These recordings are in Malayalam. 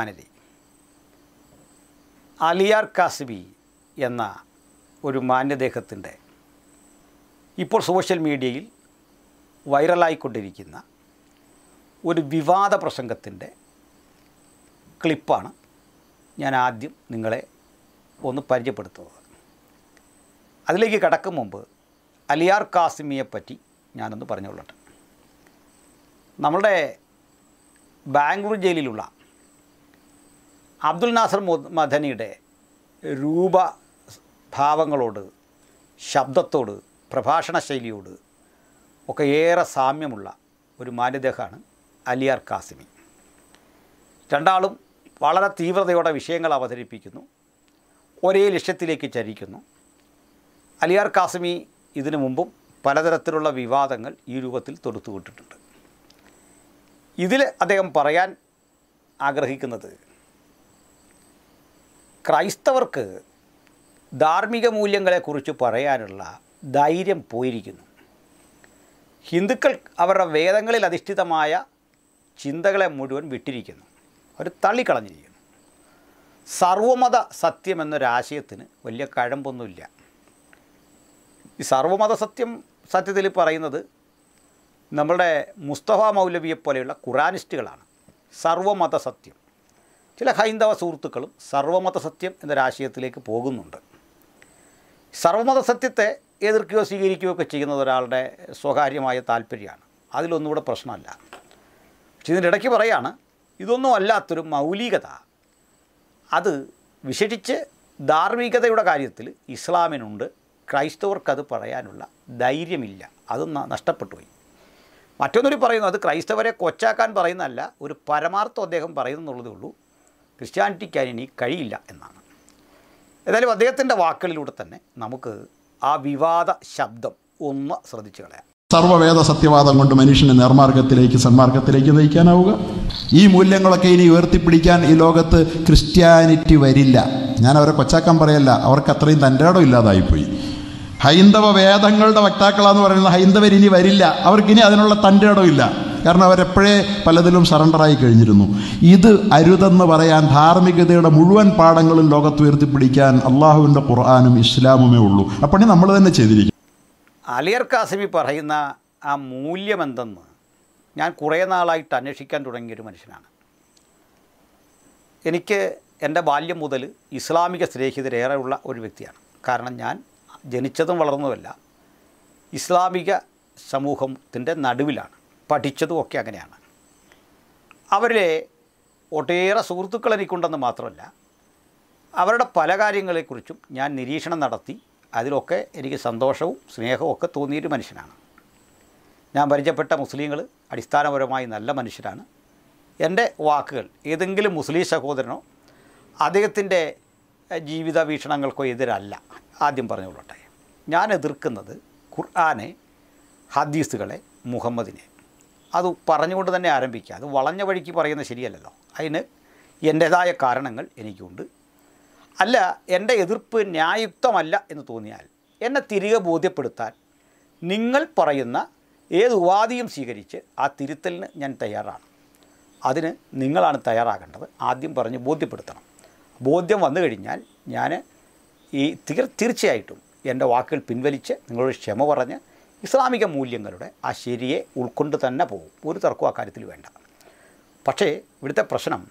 റഹ്മാനലി അലിയാർ കാസ്ബി എന്ന ഒരു മാന്യദേഹത്തിൻ്റെ ഇപ്പോൾ സോഷ്യൽ മീഡിയയിൽ വൈറലായിക്കൊണ്ടിരിക്കുന്ന ഒരു വിവാദ പ്രസംഗത്തിൻ്റെ ക്ലിപ്പാണ് ഞാൻ ആദ്യം നിങ്ങളെ ഒന്ന് പരിചയപ്പെടുത്തുന്നത് അതിലേക്ക് കടക്കും മുമ്പ് അലിയാർ കാസിമിയെ പറ്റി ഞാനൊന്ന് പറഞ്ഞുകൊള്ളട്ടെ നമ്മളുടെ ബാംഗ്ലൂർ ജയിലിലുള്ള അബ്ദുൽ നാസർ മദനിയുടെ രൂപ ഭാവങ്ങളോട് ശബ്ദത്തോട് പ്രഭാഷണ ശൈലിയോട് ഒക്കെ ഏറെ സാമ്യമുള്ള ഒരു മാന്യദേഹമാണ് അലിയാർ കാസിമി രണ്ടാളും വളരെ തീവ്രതയോടെ വിഷയങ്ങൾ അവതരിപ്പിക്കുന്നു ഒരേ ലക്ഷ്യത്തിലേക്ക് ചരിക്കുന്നു അലിയാർ കാസിമി ഇതിനു മുമ്പും പലതരത്തിലുള്ള വിവാദങ്ങൾ ഈ രൂപത്തിൽ തൊടുത്തുവിട്ടിട്ടുണ്ട് ഇതിൽ അദ്ദേഹം പറയാൻ ആഗ്രഹിക്കുന്നത് ക്രൈസ്തവർക്ക് ധാർമ്മിക മൂല്യങ്ങളെക്കുറിച്ച് പറയാനുള്ള ധൈര്യം പോയിരിക്കുന്നു ഹിന്ദുക്കൾ അവരുടെ വേദങ്ങളിൽ അധിഷ്ഠിതമായ ചിന്തകളെ മുഴുവൻ വിട്ടിരിക്കുന്നു അവർ തള്ളിക്കളഞ്ഞിരിക്കുന്നു സർവമത സത്യം എന്നൊരാശയത്തിന് വലിയ കഴമ്പൊന്നുമില്ല ഈ സർവമത സത്യം സത്യത്തിൽ പറയുന്നത് നമ്മളുടെ മുസ്തഫ മൗലവിയെ പോലെയുള്ള ഖുറാനിസ്റ്റുകളാണ് സർവമത സത്യം ചില ഹൈന്ദവ സുഹൃത്തുക്കളും സർവമത സത്യം എന്നൊരാശയത്തിലേക്ക് പോകുന്നുണ്ട് സർവമത സത്യത്തെ എതിർക്കുകയോ സ്വീകരിക്കുകയോ ഒക്കെ ചെയ്യുന്നത് ഒരാളുടെ സ്വകാര്യമായ താല്പര്യമാണ് അതിലൊന്നുകൂടെ പ്രശ്നമല്ല പക്ഷെ ഇതിൻ്റെ ഇടയ്ക്ക് പറയാണ് ഇതൊന്നും അല്ലാത്തൊരു മൗലികത അത് വിശേഷിച്ച് ധാർമ്മികതയുടെ കാര്യത്തിൽ ഇസ്ലാമിനുണ്ട് ക്രൈസ്തവർക്കത് പറയാനുള്ള ധൈര്യമില്ല അത് നഷ്ടപ്പെട്ടു പോയി മറ്റൊന്നൊരു പറയുന്നു അത് ക്രൈസ്തവരെ കൊച്ചാക്കാൻ പറയുന്നതല്ല ഒരു പരമാർത്ഥം അദ്ദേഹം പറയുന്നുള്ളതേ ഉള്ളൂ ക്രിസ്ത്യാനിറ്റിക്കാരിനി കഴിയില്ല എന്നാണ് ഏതായാലും അദ്ദേഹത്തിൻ്റെ വാക്കുകളിലൂടെ തന്നെ നമുക്ക് ആ വിവാദ ശബ്ദം ഒന്ന് ശ്രദ്ധിച്ചു കളയാം സർവവേദ സത്യവാദം കൊണ്ട് മനുഷ്യനെ നേർമാർഗത്തിലേക്ക് സന്മാർഗത്തിലേക്ക് നയിക്കാനാവുക ഈ മൂല്യങ്ങളൊക്കെ ഇനി ഉയർത്തിപ്പിടിക്കാൻ ഈ ലോകത്ത് ക്രിസ്ത്യാനിറ്റി വരില്ല ഞാൻ അവരെ കൊച്ചാക്കാൻ പറയല്ല അവർക്ക് അത്രയും തൻ്റെ ഇടം ഇല്ലാതായിപ്പോയി ഹൈന്ദവ വേദങ്ങളുടെ വക്താക്കളാന്ന് പറയുന്ന ഹൈന്ദവരിനി വരില്ല അവർക്കിനി അതിനുള്ള തൻ്റെ ഇടം ഇല്ല കാരണം അവരെപ്പോഴേ പലതിലും സറണ്ടറായി കഴിഞ്ഞിരുന്നു ഇത് അരുതെന്ന് പറയാൻ ധാർമ്മികതയുടെ മുഴുവൻ പാഠങ്ങളും ലോകത്ത് ഉയർത്തിപ്പിടിക്കാൻ അള്ളാഹുവിൻ്റെ ഖുർആാനും ഇസ്ലാമുമേ ഉള്ളൂ അപ്പണി നമ്മൾ തന്നെ ചെയ്തിരിക്കും അലിയർ കാസിമി പറയുന്ന ആ എന്തെന്ന് ഞാൻ കുറേ നാളായിട്ട് അന്വേഷിക്കാൻ തുടങ്ങിയൊരു മനുഷ്യനാണ് എനിക്ക് എൻ്റെ ബാല്യം മുതൽ ഇസ്ലാമിക സ്നേഹിതരേറെയുള്ള ഒരു വ്യക്തിയാണ് കാരണം ഞാൻ ജനിച്ചതും വളർന്നതുമല്ല ഇസ്ലാമിക സമൂഹത്തിൻ്റെ നടുവിലാണ് പഠിച്ചതും ഒക്കെ അങ്ങനെയാണ് അവരിലെ ഒട്ടേറെ സുഹൃത്തുക്കൾ എനിക്കുണ്ടെന്ന് മാത്രമല്ല അവരുടെ പല കാര്യങ്ങളെക്കുറിച്ചും ഞാൻ നിരീക്ഷണം നടത്തി അതിലൊക്കെ എനിക്ക് സന്തോഷവും സ്നേഹവും ഒക്കെ തോന്നിയൊരു മനുഷ്യനാണ് ഞാൻ പരിചയപ്പെട്ട മുസ്ലിങ്ങൾ അടിസ്ഥാനപരമായി നല്ല മനുഷ്യരാണ് എൻ്റെ വാക്കുകൾ ഏതെങ്കിലും മുസ്ലിം സഹോദരനോ അദ്ദേഹത്തിൻ്റെ ജീവിത വീക്ഷണങ്ങൾക്കോ എതിരല്ല ആദ്യം പറഞ്ഞുകൊള്ളട്ടെ ഞാൻ എതിർക്കുന്നത് ഖുർആാനെ ഹദീസുകളെ മുഹമ്മദിനെ അത് പറഞ്ഞുകൊണ്ട് തന്നെ ആരംഭിക്കുക അത് വളഞ്ഞ വഴിക്ക് പറയുന്നത് ശരിയല്ലല്ലോ അതിന് എൻ്റേതായ കാരണങ്ങൾ എനിക്കുണ്ട് അല്ല എൻ്റെ എതിർപ്പ് ന്യായുക്തമല്ല എന്ന് തോന്നിയാൽ എന്നെ തിരികെ ബോധ്യപ്പെടുത്താൻ നിങ്ങൾ പറയുന്ന ഏത് ഉപാധിയും സ്വീകരിച്ച് ആ തിരുത്തലിന് ഞാൻ തയ്യാറാണ് അതിന് നിങ്ങളാണ് തയ്യാറാകേണ്ടത് ആദ്യം പറഞ്ഞ് ബോധ്യപ്പെടുത്തണം ബോധ്യം വന്നു കഴിഞ്ഞാൽ ഞാൻ ഈ തീർ തീർച്ചയായിട്ടും എൻ്റെ വാക്കുകൾ പിൻവലിച്ച് നിങ്ങളോട് ക്ഷമ പറഞ്ഞ് ഇസ്ലാമിക മൂല്യങ്ങളുടെ ആ ശരിയെ ഉൾക്കൊണ്ട് തന്നെ പോകും ഒരു തർക്കവും അക്കാര്യത്തിൽ വേണ്ട പക്ഷേ ഇവിടുത്തെ പ്രശ്നം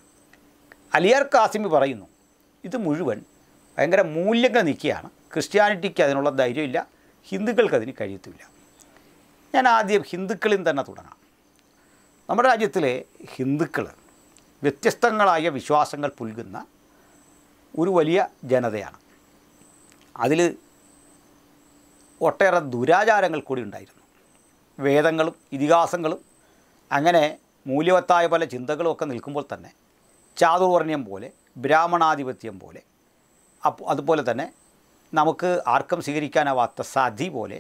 അലിയർ കാസിമി പറയുന്നു ഇത് മുഴുവൻ ഭയങ്കര മൂല്യങ്ങൾ നിൽക്കുകയാണ് ക്രിസ്ത്യാനിറ്റിക്ക് അതിനുള്ള ധൈര്യമില്ല ഹിന്ദുക്കൾക്ക് അതിന് കഴിയത്തില്ല ഞാൻ ആദ്യം ഹിന്ദുക്കളിൽ തന്നെ തുടങ്ങാം നമ്മുടെ രാജ്യത്തിലെ ഹിന്ദുക്കൾ വ്യത്യസ്തങ്ങളായ വിശ്വാസങ്ങൾ പുൽകുന്ന ഒരു വലിയ ജനതയാണ് അതിൽ ഒട്ടേറെ ദുരാചാരങ്ങൾ കൂടി ഉണ്ടായിരുന്നു വേദങ്ങളും ഇതിഹാസങ്ങളും അങ്ങനെ മൂല്യവത്തായ പല ചിന്തകളും ഒക്കെ നിൽക്കുമ്പോൾ തന്നെ ചാതുർവർണ്ണ്യം പോലെ ബ്രാഹ്മണാധിപത്യം പോലെ അപ്പോൾ അതുപോലെ തന്നെ നമുക്ക് ആർക്കും സ്വീകരിക്കാനാവാത്ത സതി പോലെ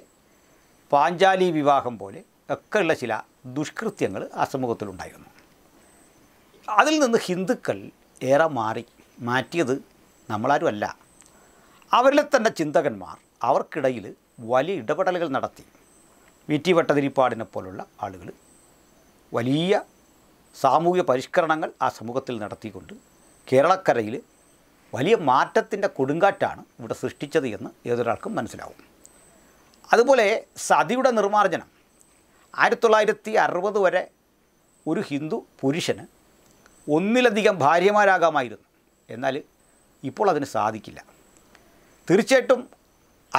പാഞ്ചാലി വിവാഹം പോലെ ഒക്കെയുള്ള ചില ദുഷ്കൃത്യങ്ങൾ ആ സമൂഹത്തിലുണ്ടായിരുന്നു അതിൽ നിന്ന് ഹിന്ദുക്കൾ ഏറെ മാറി മാറ്റിയത് നമ്മളാരുമല്ല അവരിലെ തന്നെ ചിന്തകന്മാർ അവർക്കിടയിൽ വലിയ ഇടപെടലുകൾ നടത്തി വി ടി വട്ടതിരിപ്പാടിനെ പോലുള്ള ആളുകൾ വലിയ സാമൂഹ്യ പരിഷ്കരണങ്ങൾ ആ സമൂഹത്തിൽ നടത്തിക്കൊണ്ട് കേരളക്കരയിൽ വലിയ മാറ്റത്തിൻ്റെ കൊടുങ്കാറ്റാണ് ഇവിടെ സൃഷ്ടിച്ചത് എന്ന് ഏതൊരാൾക്കും മനസ്സിലാവും അതുപോലെ സതിയുടെ നിർമ്മാർജ്ജനം ആയിരത്തി തൊള്ളായിരത്തി അറുപത് വരെ ഒരു ഹിന്ദു പുരുഷന് ഒന്നിലധികം ഭാര്യമാരാകാമായിരുന്നു എന്നാൽ ഇപ്പോൾ അതിന് സാധിക്കില്ല തീർച്ചയായിട്ടും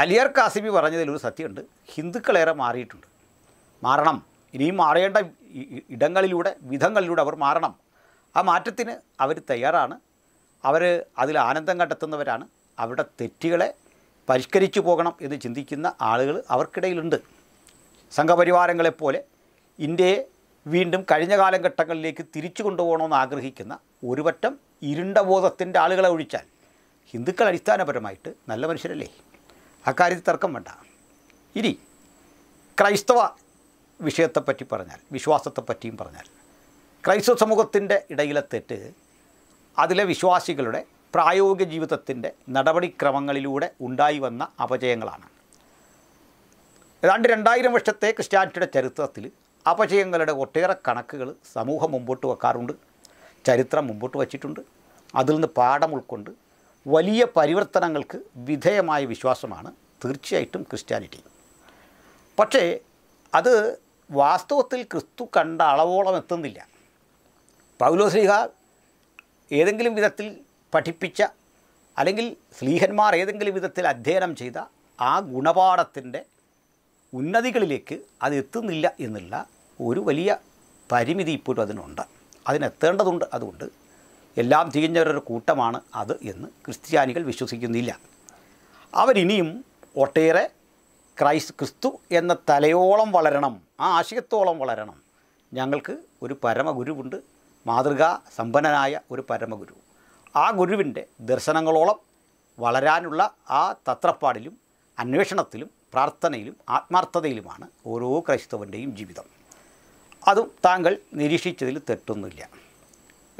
അലിയർ പറഞ്ഞതിൽ പറഞ്ഞതിലൊരു സത്യമുണ്ട് ഹിന്ദുക്കളേറെ മാറിയിട്ടുണ്ട് മാറണം ഇനിയും മാറേണ്ട ഇടങ്ങളിലൂടെ വിധങ്ങളിലൂടെ അവർ മാറണം ആ മാറ്റത്തിന് അവർ തയ്യാറാണ് അവർ അതിൽ ആനന്ദം കണ്ടെത്തുന്നവരാണ് അവരുടെ തെറ്റുകളെ പരിഷ്കരിച്ചു പോകണം എന്ന് ചിന്തിക്കുന്ന ആളുകൾ അവർക്കിടയിലുണ്ട് സംഘപരിവാരങ്ങളെപ്പോലെ ഇന്ത്യയെ വീണ്ടും കഴിഞ്ഞ കാലം ഘട്ടങ്ങളിലേക്ക് തിരിച്ചു കൊണ്ടുപോകണമെന്ന് ആഗ്രഹിക്കുന്ന ഒരുപറ്റം ഇരുണ്ട ബോധത്തിൻ്റെ ആളുകളെ ഒഴിച്ചാൽ ഹിന്ദുക്കൾ അടിസ്ഥാനപരമായിട്ട് നല്ല മനുഷ്യരല്ലേ അക്കാര്യത്തിൽ തർക്കം വേണ്ട ഇനി ക്രൈസ്തവ വിഷയത്തെപ്പറ്റി പറഞ്ഞാൽ വിശ്വാസത്തെപ്പറ്റിയും പറഞ്ഞാൽ ക്രൈസ്തവ സമൂഹത്തിൻ്റെ ഇടയിലെ തെറ്റ് അതിലെ വിശ്വാസികളുടെ പ്രായോഗിക ജീവിതത്തിൻ്റെ നടപടിക്രമങ്ങളിലൂടെ ഉണ്ടായി വന്ന അപജയങ്ങളാണ് ഏതാണ്ട് രണ്ടായിരം വർഷത്തെ ക്രിസ്ത്യാനിറ്റിയുടെ ചരിത്രത്തിൽ അപജയങ്ങളുടെ ഒട്ടേറെ കണക്കുകൾ സമൂഹം മുമ്പോട്ട് വെക്കാറുണ്ട് ചരിത്രം മുമ്പോട്ട് വച്ചിട്ടുണ്ട് അതിൽ നിന്ന് പാഠം ഉൾക്കൊണ്ട് വലിയ പരിവർത്തനങ്ങൾക്ക് വിധേയമായ വിശ്വാസമാണ് തീർച്ചയായിട്ടും ക്രിസ്ത്യാനിറ്റി പക്ഷേ അത് വാസ്തവത്തിൽ ക്രിസ്തു കണ്ട അളവോളം എത്തുന്നില്ല പൗലോ ശ്ലീഹ ഏതെങ്കിലും വിധത്തിൽ പഠിപ്പിച്ച അല്ലെങ്കിൽ സ്ലീഹന്മാർ ഏതെങ്കിലും വിധത്തിൽ അധ്യയനം ചെയ്ത ആ ഗുണപാഠത്തിൻ്റെ ഉന്നതികളിലേക്ക് അത് എത്തുന്നില്ല എന്നുള്ള ഒരു വലിയ പരിമിതി ഇപ്പോഴും അതിനുണ്ട് അതിനെത്തേണ്ടതുണ്ട് അതുകൊണ്ട് എല്ലാം തികഞ്ഞൊരു കൂട്ടമാണ് അത് എന്ന് ക്രിസ്ത്യാനികൾ വിശ്വസിക്കുന്നില്ല അവരിനിയും ഒട്ടേറെ ക്രൈസ് ക്രിസ്തു എന്ന തലയോളം വളരണം ആ ആശയത്തോളം വളരണം ഞങ്ങൾക്ക് ഒരു പരമഗുരുവുണ്ട് മാതൃകാ സമ്പന്നനായ ഒരു പരമഗുരു ആ ഗുരുവിൻ്റെ ദർശനങ്ങളോളം വളരാനുള്ള ആ തത്രപ്പാടിലും അന്വേഷണത്തിലും പ്രാർത്ഥനയിലും ആത്മാർത്ഥതയിലുമാണ് ഓരോ ക്രൈസ്തവൻ്റെയും ജീവിതം അതും താങ്കൾ നിരീക്ഷിച്ചതിൽ തെറ്റൊന്നുമില്ല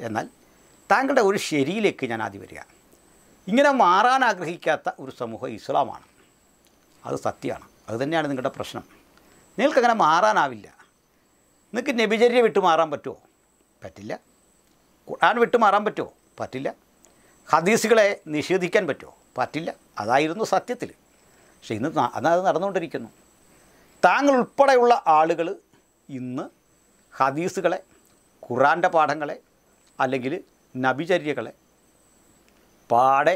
എന്നാൽ താങ്കളുടെ ഒരു ശരിയിലേക്ക് ഞാൻ ആദ്യം വരിക ഇങ്ങനെ മാറാൻ ആഗ്രഹിക്കാത്ത ഒരു സമൂഹം ഇസ്ലാമാണ് അത് സത്യമാണ് അതുതന്നെയാണ് നിങ്ങളുടെ പ്രശ്നം നിങ്ങൾക്കങ്ങനെ മാറാനാവില്ല നിങ്ങൾക്ക് നബിചര്യ വിട്ടു മാറാൻ പറ്റുമോ പറ്റില്ല ഖുർആൻ വിട്ടു മാറാൻ പറ്റുമോ പറ്റില്ല ഹദീസുകളെ നിഷേധിക്കാൻ പറ്റുമോ പറ്റില്ല അതായിരുന്നു സത്യത്തിൽ പക്ഷേ ഇന്ന് അന്നത് നടന്നുകൊണ്ടിരിക്കുന്നു താങ്കൾ ഉൾപ്പെടെയുള്ള ആളുകൾ ഇന്ന് ഹദീസുകളെ ഖുറാൻ്റെ പാഠങ്ങളെ അല്ലെങ്കിൽ നബിചര്യകളെ പാടെ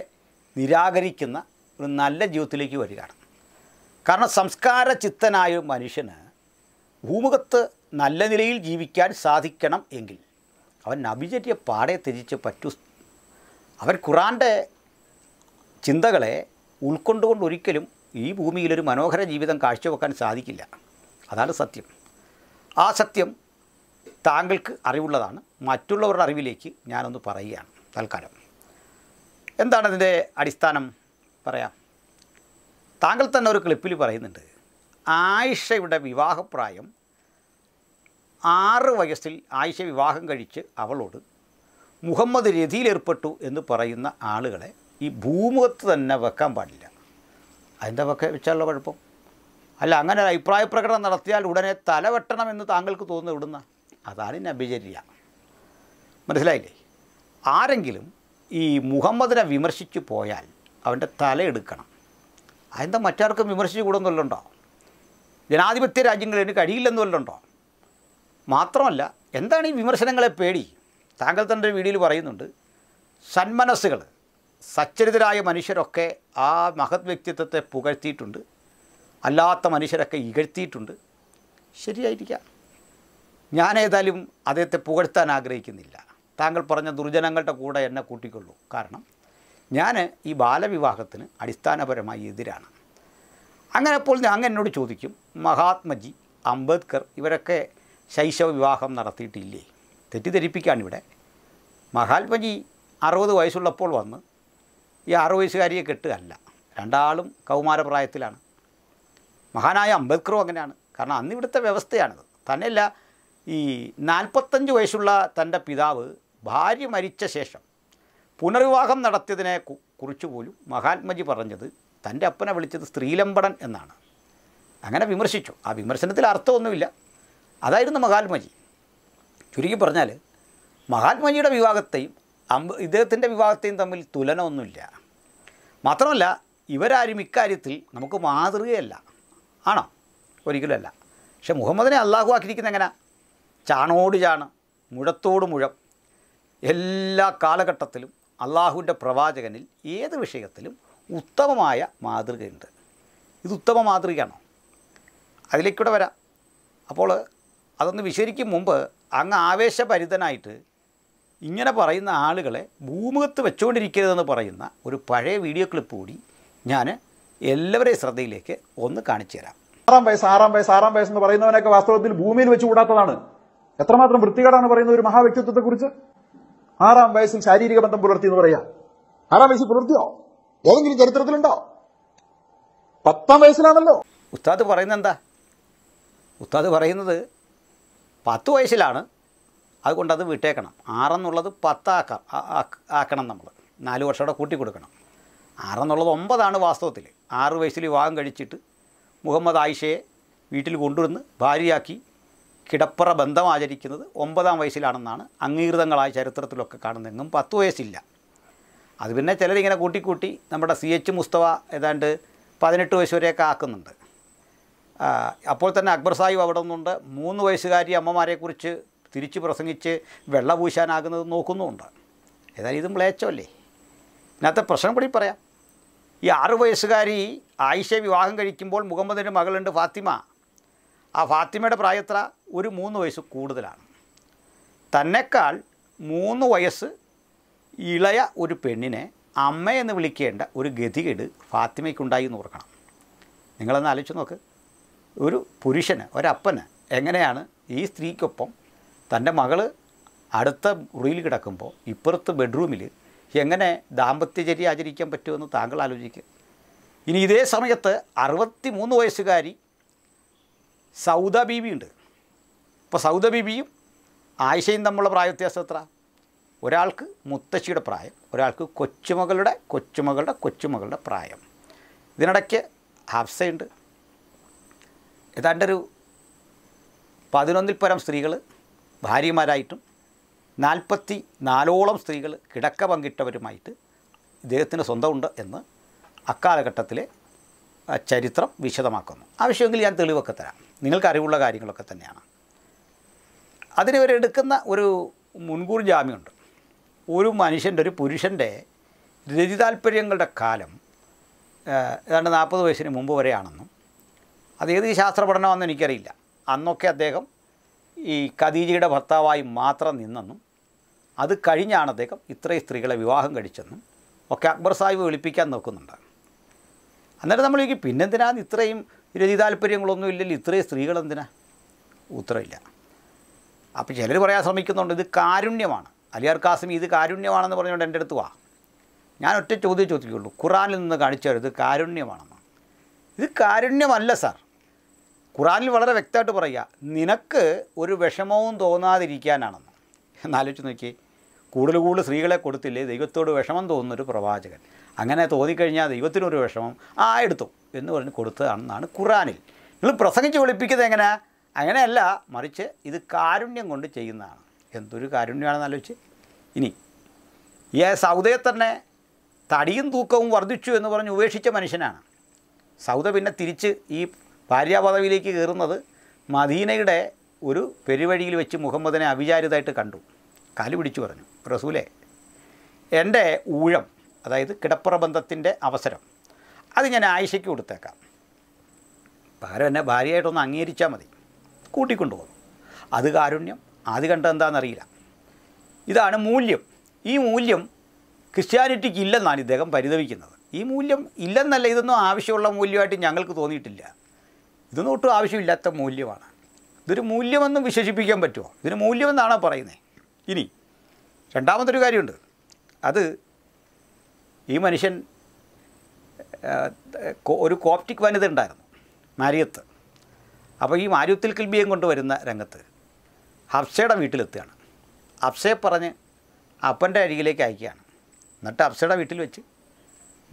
നിരാകരിക്കുന്ന ഒരു നല്ല ജീവിതത്തിലേക്ക് വരികയാണ് കാരണം സംസ്കാര ചിത്തനായ മനുഷ്യന് ഭൂമുഖത്ത് നല്ല നിലയിൽ ജീവിക്കാൻ സാധിക്കണം എങ്കിൽ അവൻ നബിചര്യ പാടെ ത്യജിച്ച് പറ്റൂ അവൻ ഖുറാൻ്റെ ചിന്തകളെ ഉൾക്കൊണ്ടുകൊണ്ട് ഒരിക്കലും ഈ ഭൂമിയിലൊരു മനോഹര ജീവിതം കാഴ്ചവെക്കാൻ സാധിക്കില്ല അതാണ് സത്യം ആ സത്യം താങ്കൾക്ക് അറിവുള്ളതാണ് മറ്റുള്ളവരുടെ അറിവിലേക്ക് ഞാനൊന്ന് പറയുകയാണ് തൽക്കാലം എന്താണ് ഇതിൻ്റെ അടിസ്ഥാനം പറയാം താങ്കൾ തന്നെ ഒരു ക്ലിപ്പിൽ പറയുന്നുണ്ട് ആയിഷയുടെ വിവാഹപ്രായം ആറ് വയസ്സിൽ ആയിഷ വിവാഹം കഴിച്ച് അവളോട് മുഹമ്മദ് രതിയിലേർപ്പെട്ടു എന്ന് പറയുന്ന ആളുകളെ ഈ ഭൂമുഖത്ത് തന്നെ വെക്കാൻ പാടില്ല അതിൻ്റെ വെക്കെ വെച്ചാലുള്ള കുഴപ്പം അല്ല അങ്ങനെ അഭിപ്രായ പ്രകടനം നടത്തിയാൽ ഉടനെ തലവെട്ടണമെന്ന് താങ്കൾക്ക് തോന്നുന്നത് ഇവിടുന്ന അതാണ് അഭിചര്യ മനസ്സിലായില്ലേ ആരെങ്കിലും ഈ മുഹമ്മദിനെ വിമർശിച്ചു പോയാൽ അവൻ്റെ തലയെടുക്കണം അതെന്താ മറ്റാർക്കും വിമർശിച്ചു കൂടുന്നല്ലോ ജനാധിപത്യ രാജ്യങ്ങളിൽ കഴിയില്ലെന്നുമല്ലോ മാത്രമല്ല എന്താണ് ഈ വിമർശനങ്ങളെ പേടി താങ്കൾ തൻ്റെ വീഡിയോയിൽ പറയുന്നുണ്ട് സന്മനസ്സുകൾ സച്ചരിതരായ മനുഷ്യരൊക്കെ ആ മഹത് വ്യക്തിത്വത്തെ പുകഴ്ത്തിയിട്ടുണ്ട് അല്ലാത്ത മനുഷ്യരൊക്കെ ഇകഴ്ത്തിയിട്ടുണ്ട് ശരിയായിരിക്കാം ഞാൻ അദ്ദേഹത്തെ പുകഴ്ത്താൻ ആഗ്രഹിക്കുന്നില്ല താങ്കൾ പറഞ്ഞ ദുർജനങ്ങളുടെ കൂടെ എന്നെ കൂട്ടിക്കൊള്ളൂ കാരണം ഞാൻ ഈ ബാലവിവാഹത്തിന് അടിസ്ഥാനപരമായി എതിരാണ് അങ്ങനെ അപ്പോൾ അങ്ങ് എന്നോട് ചോദിക്കും മഹാത്മജി അംബേദ്കർ ഇവരൊക്കെ ശൈശവ വിവാഹം നടത്തിയിട്ടില്ലേ തെറ്റിദ്ധരിപ്പിക്കാണ് ഇവിടെ മഹാത്മജി അറുപത് വയസ്സുള്ളപ്പോൾ വന്ന് ഈ ആറു വയസ്സുകാരിയെ കെട്ടുകയല്ല രണ്ടാളും കൗമാരപ്രായത്തിലാണ് മഹാനായ അംബേദ്കറും അങ്ങനെയാണ് കാരണം അന്ന് ഇവിടുത്തെ വ്യവസ്ഥയാണത് തന്നെയല്ല ഈ നാൽപ്പത്തഞ്ച് വയസ്സുള്ള തൻ്റെ പിതാവ് ഭാര്യ മരിച്ച ശേഷം പുനർവിവാഹം നടത്തിയതിനെ കുറിച്ച് പോലും മഹാത്മജി പറഞ്ഞത് തൻ്റെ അപ്പനെ വിളിച്ചത് സ്ത്രീലമ്പടൻ എന്നാണ് അങ്ങനെ വിമർശിച്ചു ആ വിമർശനത്തിൽ അർത്ഥമൊന്നുമില്ല അതായിരുന്നു മഹാത്മജി ചുരുക്കി പറഞ്ഞാൽ മഹാത്മജിയുടെ വിവാഹത്തെയും അമ്പ ഇദ്ദേഹത്തിൻ്റെ വിവാഹത്തെയും തമ്മിൽ തുലനമൊന്നുമില്ല മാത്രമല്ല ഇവരാരും ഇക്കാര്യത്തിൽ നമുക്ക് മാതൃകയല്ല ആണോ ഒരിക്കലുമല്ല പക്ഷെ മുഹമ്മദിനെ അള്ളാഹു ആക്കിയിരിക്കുന്നത് എങ്ങനെ ചാണോട് ചാണ് മുഴത്തോട് മുഴം എല്ലാ കാലഘട്ടത്തിലും അള്ളാഹുവിൻ്റെ പ്രവാചകനിൽ ഏത് വിഷയത്തിലും ഉത്തമമായ മാതൃകയുണ്ട് ഇത് ഉത്തമ മാതൃകയാണോ അതിലേക്കൂടെ വരാം അപ്പോൾ അതൊന്ന് വിശ്വരിക്കും മുമ്പ് അങ്ങ് ആവേശഭരിതനായിട്ട് ഇങ്ങനെ പറയുന്ന ആളുകളെ ഭൂമുഖത്ത് വെച്ചുകൊണ്ടിരിക്കരുതെന്ന് പറയുന്ന ഒരു പഴയ വീഡിയോ ക്ലിപ്പ് കൂടി ഞാൻ എല്ലാവരെയും ശ്രദ്ധയിലേക്ക് ഒന്ന് കാണിച്ചു തരാം ആറാം വയസ്സ് ആറാം വയസ്സ് ആറാം വയസ്സ് എന്ന് പറയുന്നവനൊക്കെ വാസ്തവത്തിൽ ഭൂമിയിൽ വെച്ച് കൂടാത്തതാണ് എത്രമാത്രം വൃത്തികേടാണ് പറയുന്ന ഒരു മഹാവ്യക്തിത്വത്തെക്കുറിച്ച് ആറാം വയസ്സിൽ ശാരീരിക ബന്ധം പുലർത്തി എന്ന് പറയാ ആറാം വയസ്സിൽ പുലർത്തിയോ ഏതെങ്കിലും ചരിത്രത്തിലുണ്ടോ പത്താം വയസ്സിലാണല്ലോ ഉസ്താദ് പറയുന്നത് എന്താ ഉസ്താദ് പറയുന്നത് പത്ത് വയസ്സിലാണ് അതുകൊണ്ട് അത് വിട്ടേക്കണം ആറെന്നുള്ളത് പത്താക്കാം ആക്കണം നമ്മൾ നാല് വർഷം കൂട്ടി കൊടുക്കണം ആറെന്നുള്ളത് ഒമ്പതാണ് വാസ്തവത്തിൽ ആറ് വയസ്സിൽ വിവാഹം കഴിച്ചിട്ട് മുഹമ്മദ് ആയിഷയെ വീട്ടിൽ കൊണ്ടുവന്ന് ഭാര്യയാക്കി കിടപ്പറ ബന്ധം ആചരിക്കുന്നത് ഒമ്പതാം വയസ്സിലാണെന്നാണ് അംഗീകൃതങ്ങളായ ചരിത്രത്തിലൊക്കെ കാണുന്നെങ്കിലും പത്ത് വയസ്സില്ല അത് പിന്നെ ചിലരിങ്ങനെ കൂട്ടിക്കൂട്ടി നമ്മുടെ സി എച്ച് മുസ്തവ ഏതാണ്ട് പതിനെട്ട് വയസ്സ് വരെയൊക്കെ ആക്കുന്നുണ്ട് അപ്പോൾ തന്നെ അക്ബർ സാഹിബ് അവിടെ നിന്നുണ്ട് മൂന്ന് വയസ്സുകാരി അമ്മമാരെക്കുറിച്ച് തിരിച്ച് പ്രസംഗിച്ച് വെള്ള നോക്കുന്നുമുണ്ട് ഏതായാലും ഇതും വിളയച്ചല്ലേ ഇന്നത്തെ പ്രശ്നം കൂടി പറയാം ഈ ആറു വയസ്സുകാരി ആയിഷ വിവാഹം കഴിക്കുമ്പോൾ മുഹമ്മദിൻ്റെ മകളുണ്ട് ഫാത്തിമ ആ ഫാത്തിമയുടെ പ്രായത്ര ഒരു മൂന്ന് വയസ്സ് കൂടുതലാണ് തന്നെക്കാൾ മൂന്ന് വയസ്സ് ഇളയ ഒരു പെണ്ണിനെ അമ്മയെന്ന് വിളിക്കേണ്ട ഒരു ഗതികേട് ഫാത്തിമയ്ക്കുണ്ടായി എന്ന് ഓർക്കണം നിങ്ങളൊന്ന് ആലോചിച്ച് നോക്ക് ഒരു പുരുഷന് ഒരപ്പന് എങ്ങനെയാണ് ഈ സ്ത്രീക്കൊപ്പം തൻ്റെ മകള് അടുത്ത മുറിയിൽ കിടക്കുമ്പോൾ ഇപ്പുറത്ത് ബെഡ്റൂമിൽ എങ്ങനെ ദാമ്പത്യചര്യ ആചരിക്കാൻ പറ്റുമെന്ന് താങ്കൾ ആലോചിക്കുക ഇനി ഇതേ സമയത്ത് അറുപത്തി മൂന്ന് വയസ്സുകാരി സൗദ ബീവിയുണ്ട് അപ്പോൾ സൗദ ബീബിയും ആയിഷയും തമ്മിലുള്ള പ്രായ വ്യത്യാസം എത്ര ഒരാൾക്ക് മുത്തശ്ശിയുടെ പ്രായം ഒരാൾക്ക് കൊച്ചുമകളുടെ കൊച്ചുമകളുടെ കൊച്ചുമകളുടെ പ്രായം ഇതിനിടയ്ക്ക് ഹാഫ്സയുണ്ട് ഏതാണ്ട് ഒരു പതിനൊന്നിൽ പരം സ്ത്രീകൾ ഭാര്യമാരായിട്ടും നാൽപ്പത്തി നാലോളം സ്ത്രീകൾ കിടക്ക പങ്കിട്ടവരുമായിട്ട് ഇദ്ദേഹത്തിന് സ്വന്തമുണ്ട് എന്ന് അക്കാലഘട്ടത്തിലെ ചരിത്രം വിശദമാക്കുന്നു ആവശ്യമെങ്കിൽ ഞാൻ തെളിവൊക്കെ തരാം നിങ്ങൾക്ക് അറിവുള്ള കാര്യങ്ങളൊക്കെ തന്നെയാണ് അതിന് ഇവരെടുക്കുന്ന ഒരു മുൻകൂർ ജാമ്യമുണ്ട് ഒരു മനുഷ്യൻ്റെ ഒരു പുരുഷൻ്റെ രതിതാൽപ്പര്യങ്ങളുടെ കാലം ഏതാണ്ട് നാൽപ്പത് വയസ്സിന് മുമ്പ് വരെയാണെന്നും അത് ഏത് ശാസ്ത്ര പഠനമാണെന്ന് എനിക്കറിയില്ല അന്നൊക്കെ അദ്ദേഹം ഈ ഖദീജയുടെ ഭർത്താവായി മാത്രം നിന്നെന്നും അത് കഴിഞ്ഞാണ് അദ്ദേഹം ഇത്രയും സ്ത്രീകളെ വിവാഹം കഴിച്ചെന്നും ഒക്കെ അക്ബർ സാഹിബ് വിളിപ്പിക്കാൻ നോക്കുന്നുണ്ട് അന്നേരം നമ്മൾ ചോദിക്കും പിന്നെന്തിനാണ് ഇത്രയും രതി താല്പര്യങ്ങളൊന്നും ഇല്ലല്ലോ ഇത്രയും സ്ത്രീകൾ എന്തിനാ ഉത്തരവില്ല അപ്പോൾ ചിലർ പറയാൻ ശ്രമിക്കുന്നുണ്ട് ഇത് കാരുണ്യമാണ് അലിയാർ കാസിമി ഇത് കാരുണ്യമാണെന്ന് പറഞ്ഞുകൊണ്ട് എൻ്റെ അടുത്ത് വാ ഞാൻ ഒറ്റ ചോദ്യം ചോദിക്കുകയുള്ളൂ ഖുറാനിൽ നിന്ന് കാണിച്ചു ഇത് കാരുണ്യമാണെന്ന് ഇത് കാരുണ്യമല്ല സാർ ഖുറാനിൽ വളരെ വ്യക്തമായിട്ട് പറയുക നിനക്ക് ഒരു വിഷമവും തോന്നാതിരിക്കാനാണെന്ന് എന്നാലോചിച്ച് നോക്കി കൂടുതൽ കൂടുതൽ സ്ത്രീകളെ കൊടുത്തില്ലേ ദൈവത്തോട് വിഷമം തോന്നുന്നൊരു പ്രവാചകൻ അങ്ങനെ തോന്നിക്കഴിഞ്ഞാൽ ദൈവത്തിനൊരു വിഷമം ആ എടുത്തു എന്ന് പറഞ്ഞ് കൊടുത്തതാണെന്നാണ് ഖുറാനിൽ നിങ്ങൾ പ്രസംഗിച്ച് വിളിപ്പിക്കുന്നത് എങ്ങനെ അങ്ങനെയല്ല മറിച്ച് ഇത് കാരുണ്യം കൊണ്ട് ചെയ്യുന്നതാണ് എന്തൊരു കാരുണ്യമാണെന്ന് ആലോചിച്ച് ഇനി ഈ സൗദയെ തന്നെ തടിയും തൂക്കവും വർദ്ധിച്ചു എന്ന് പറഞ്ഞ് ഉപേക്ഷിച്ച മനുഷ്യനാണ് സൗദ പിന്നെ തിരിച്ച് ഈ ഭാര്യാപദവിയിലേക്ക് കയറുന്നത് മദീനയുടെ ഒരു പെരുവഴിയിൽ വെച്ച് മുഹമ്മദിനെ അവിചാരിതായിട്ട് കണ്ടു കാലു പിടിച്ചു പറഞ്ഞു റസൂലെ എൻ്റെ ഊഴം അതായത് കിടപ്പുറബന്ധത്തിൻ്റെ അവസരം അത് ഞാൻ ആയിഷയ്ക്ക് കൊടുത്തേക്കാം ഭാരം എന്നെ ഭാര്യയായിട്ടൊന്ന് അംഗീകരിച്ചാൽ മതി കൂട്ടിക്കൊണ്ടുപോകും അത് കാരുണ്യം അത് കണ്ടെന്താണെന്നറിയില്ല ഇതാണ് മൂല്യം ഈ മൂല്യം ക്രിസ്ത്യാനിറ്റിക്ക് ഇല്ലെന്നാണ് ഇദ്ദേഹം പരിതപിക്കുന്നത് ഈ മൂല്യം ഇല്ലെന്നല്ല ഇതൊന്നും ആവശ്യമുള്ള മൂല്യമായിട്ട് ഞങ്ങൾക്ക് തോന്നിയിട്ടില്ല ഇതൊന്നും ഒട്ടും ആവശ്യമില്ലാത്ത മൂല്യമാണ് ഇതൊരു മൂല്യമെന്നും വിശേഷിപ്പിക്കാൻ പറ്റുമോ ഇതിന് മൂല്യമെന്നാണോ പറയുന്നത് ഇനി രണ്ടാമതൊരു കാര്യമുണ്ട് അത് ഈ മനുഷ്യൻ ഒരു കോപ്റ്റിക് വനിത ഉണ്ടായിരുന്നു മാരിയത്ത് അപ്പോൾ ഈ മാരിയത്തിൽ കിൽബിയം കൊണ്ടുവരുന്ന രംഗത്ത് ഹബ്സയുടെ വീട്ടിലെത്തുകയാണ് അപ്സയെ പറഞ്ഞ് അപ്പൻ്റെ അരികിലേക്ക് അയക്കുകയാണ് എന്നിട്ട് അപ്സയുടെ വീട്ടിൽ വെച്ച്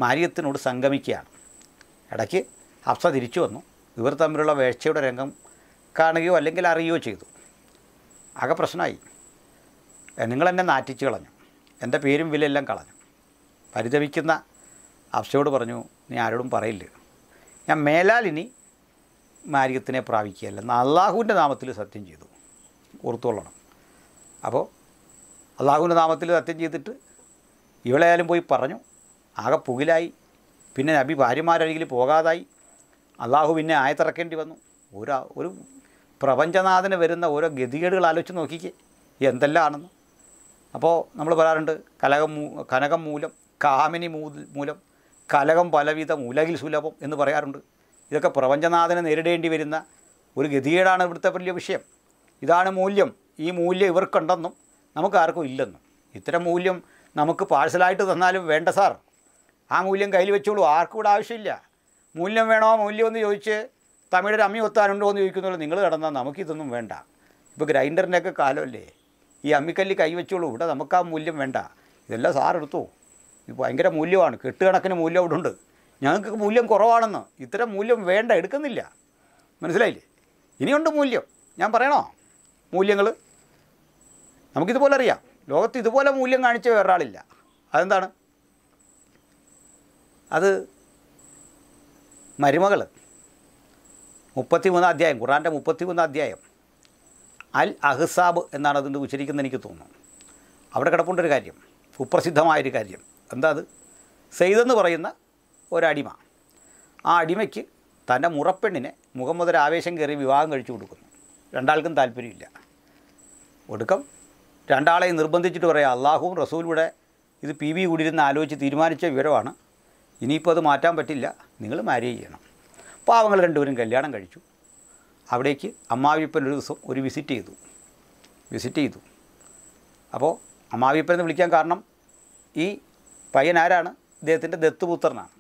മാരിയത്തിനോട് സംഗമിക്കുകയാണ് ഇടയ്ക്ക് അപ്സ തിരിച്ചു വന്നു ഇവർ തമ്മിലുള്ള വേഴ്ചയുടെ രംഗം കാണുകയോ അല്ലെങ്കിൽ അറിയുകയോ ചെയ്തു ആകെ പ്രശ്നമായി നിങ്ങൾ എന്നെ നാറ്റിച്ച് കളഞ്ഞു എൻ്റെ പേരും വിലയെല്ലാം കളഞ്ഞു പരിതപിക്കുന്ന അഫ്സയോട് പറഞ്ഞു നീ ആരോടും പറയില്ല ഞാൻ മേലാലിനി മാരികത്തിനെ പ്രാപിക്കുകയല്ല അള്ളാഹുവിൻ്റെ നാമത്തിൽ സത്യം ചെയ്തു ഓർത്തുകൊള്ളണം അപ്പോൾ അള്ളാഹുവിൻ്റെ നാമത്തിൽ സത്യം ചെയ്തിട്ട് ഇവളെയാലും പോയി പറഞ്ഞു ആകെ പുകിലായി പിന്നെ നബി ഭാര്യമാരരികിൽ പോകാതായി അള്ളാഹു പിന്നെ ആയത്തിറക്കേണ്ടി വന്നു ഒരു ഒരു പ്രപഞ്ചനാഥന് വരുന്ന ഓരോ ഗതികേടുകൾ ആലോചിച്ച് നോക്കിക്കേ ആണെന്ന് അപ്പോൾ നമ്മൾ പറയാറുണ്ട് കലകം കനകം മൂലം കാമിനി മൂലം കലകം പലവിധം ഉലകിൽ സുലഭം എന്ന് പറയാറുണ്ട് ഇതൊക്കെ പ്രപഞ്ചനാഥനെ നേരിടേണ്ടി വരുന്ന ഒരു ഗതികേടാണ് ഇവിടുത്തെ വലിയ വിഷയം ഇതാണ് മൂല്യം ഈ മൂല്യം ഇവർക്കുണ്ടെന്നും നമുക്കാർക്കും ഇല്ലെന്നും ഇത്തരം മൂല്യം നമുക്ക് പാഴ്സലായിട്ട് തന്നാലും വേണ്ട സാർ ആ മൂല്യം കയ്യിൽ വെച്ചോളൂ ആർക്കും ഇവിടെ ആവശ്യമില്ല മൂല്യം വേണോ മൂല്യം എന്ന് ചോദിച്ച് തമിഴൊരു അമ്മി ഒത്താനുണ്ടോ എന്ന് ചോദിക്കുന്നുള്ളൂ നിങ്ങൾ കിടന്നാൽ നമുക്കിതൊന്നും വേണ്ട ഇപ്പോൾ ഗ്രൈൻഡറിൻ്റെയൊക്കെ കാലമല്ലേ ഈ അമ്മിക്കല്ലി കൈവച്ചോളൂ ഇവിടെ നമുക്ക് ആ മൂല്യം വേണ്ട ഇതെല്ലാം സാർ ഭയങ്കര മൂല്യമാണ് കെട്ടുകണക്കിന് മൂല്യം അവിടെ ഉണ്ട് ഞങ്ങൾക്ക് മൂല്യം കുറവാണെന്ന് ഇത്തരം മൂല്യം വേണ്ട എടുക്കുന്നില്ല മനസ്സിലായില്ലേ ഇനിയുണ്ട് മൂല്യം ഞാൻ പറയണോ മൂല്യങ്ങൾ നമുക്കിതുപോലെ അറിയാം ലോകത്ത് ഇതുപോലെ മൂല്യം കാണിച്ച വേറൊരാളില്ല അതെന്താണ് അത് മരുമകൾ മുപ്പത്തിമൂന്നാം അധ്യായം ഖുറാൻ്റെ മുപ്പത്തിമൂന്നാം അധ്യായം അൽ അഹ്സാബ് എന്നാണ് അതിൻ്റെ ഉച്ചരിക്കുന്നത് എനിക്ക് തോന്നുന്നു അവിടെ കിടപ്പുണ്ടൊരു കാര്യം സുപ്രസിദ്ധമായൊരു കാര്യം എന്താ അത് സെയ്തെന്ന് പറയുന്ന ഒരടിമ ആ അടിമയ്ക്ക് തൻ്റെ മുറപ്പെണ്ണിനെ മുഖം മുതൽ ആവേശം കയറി വിവാഹം കഴിച്ചു കൊടുക്കുന്നു രണ്ടാൾക്കും താല്പര്യമില്ല ഒടുക്കം രണ്ടാളെയും നിർബന്ധിച്ചിട്ട് പറയാം അള്ളാഹുവും ഇവിടെ ഇത് പി വി കൂടിയിരുന്ന് ആലോചിച്ച് തീരുമാനിച്ച വിവരമാണ് ഇനിയിപ്പോൾ അത് മാറ്റാൻ പറ്റില്ല നിങ്ങൾ മാര്യ ചെയ്യണം അവങ്ങൾ രണ്ടുപേരും കല്യാണം കഴിച്ചു അവിടേക്ക് അമ്മാവിപ്പൻ ഒരു ദിവസം ഒരു വിസിറ്റ് ചെയ്തു വിസിറ്റ് ചെയ്തു അപ്പോൾ അമ്മാവിപ്പൻ വിളിക്കാൻ കാരണം ഈ പയ്യൻ ആരാണ് ഇദ്ദേഹത്തിൻ്റെ ദത്തുപുത്രനാണ്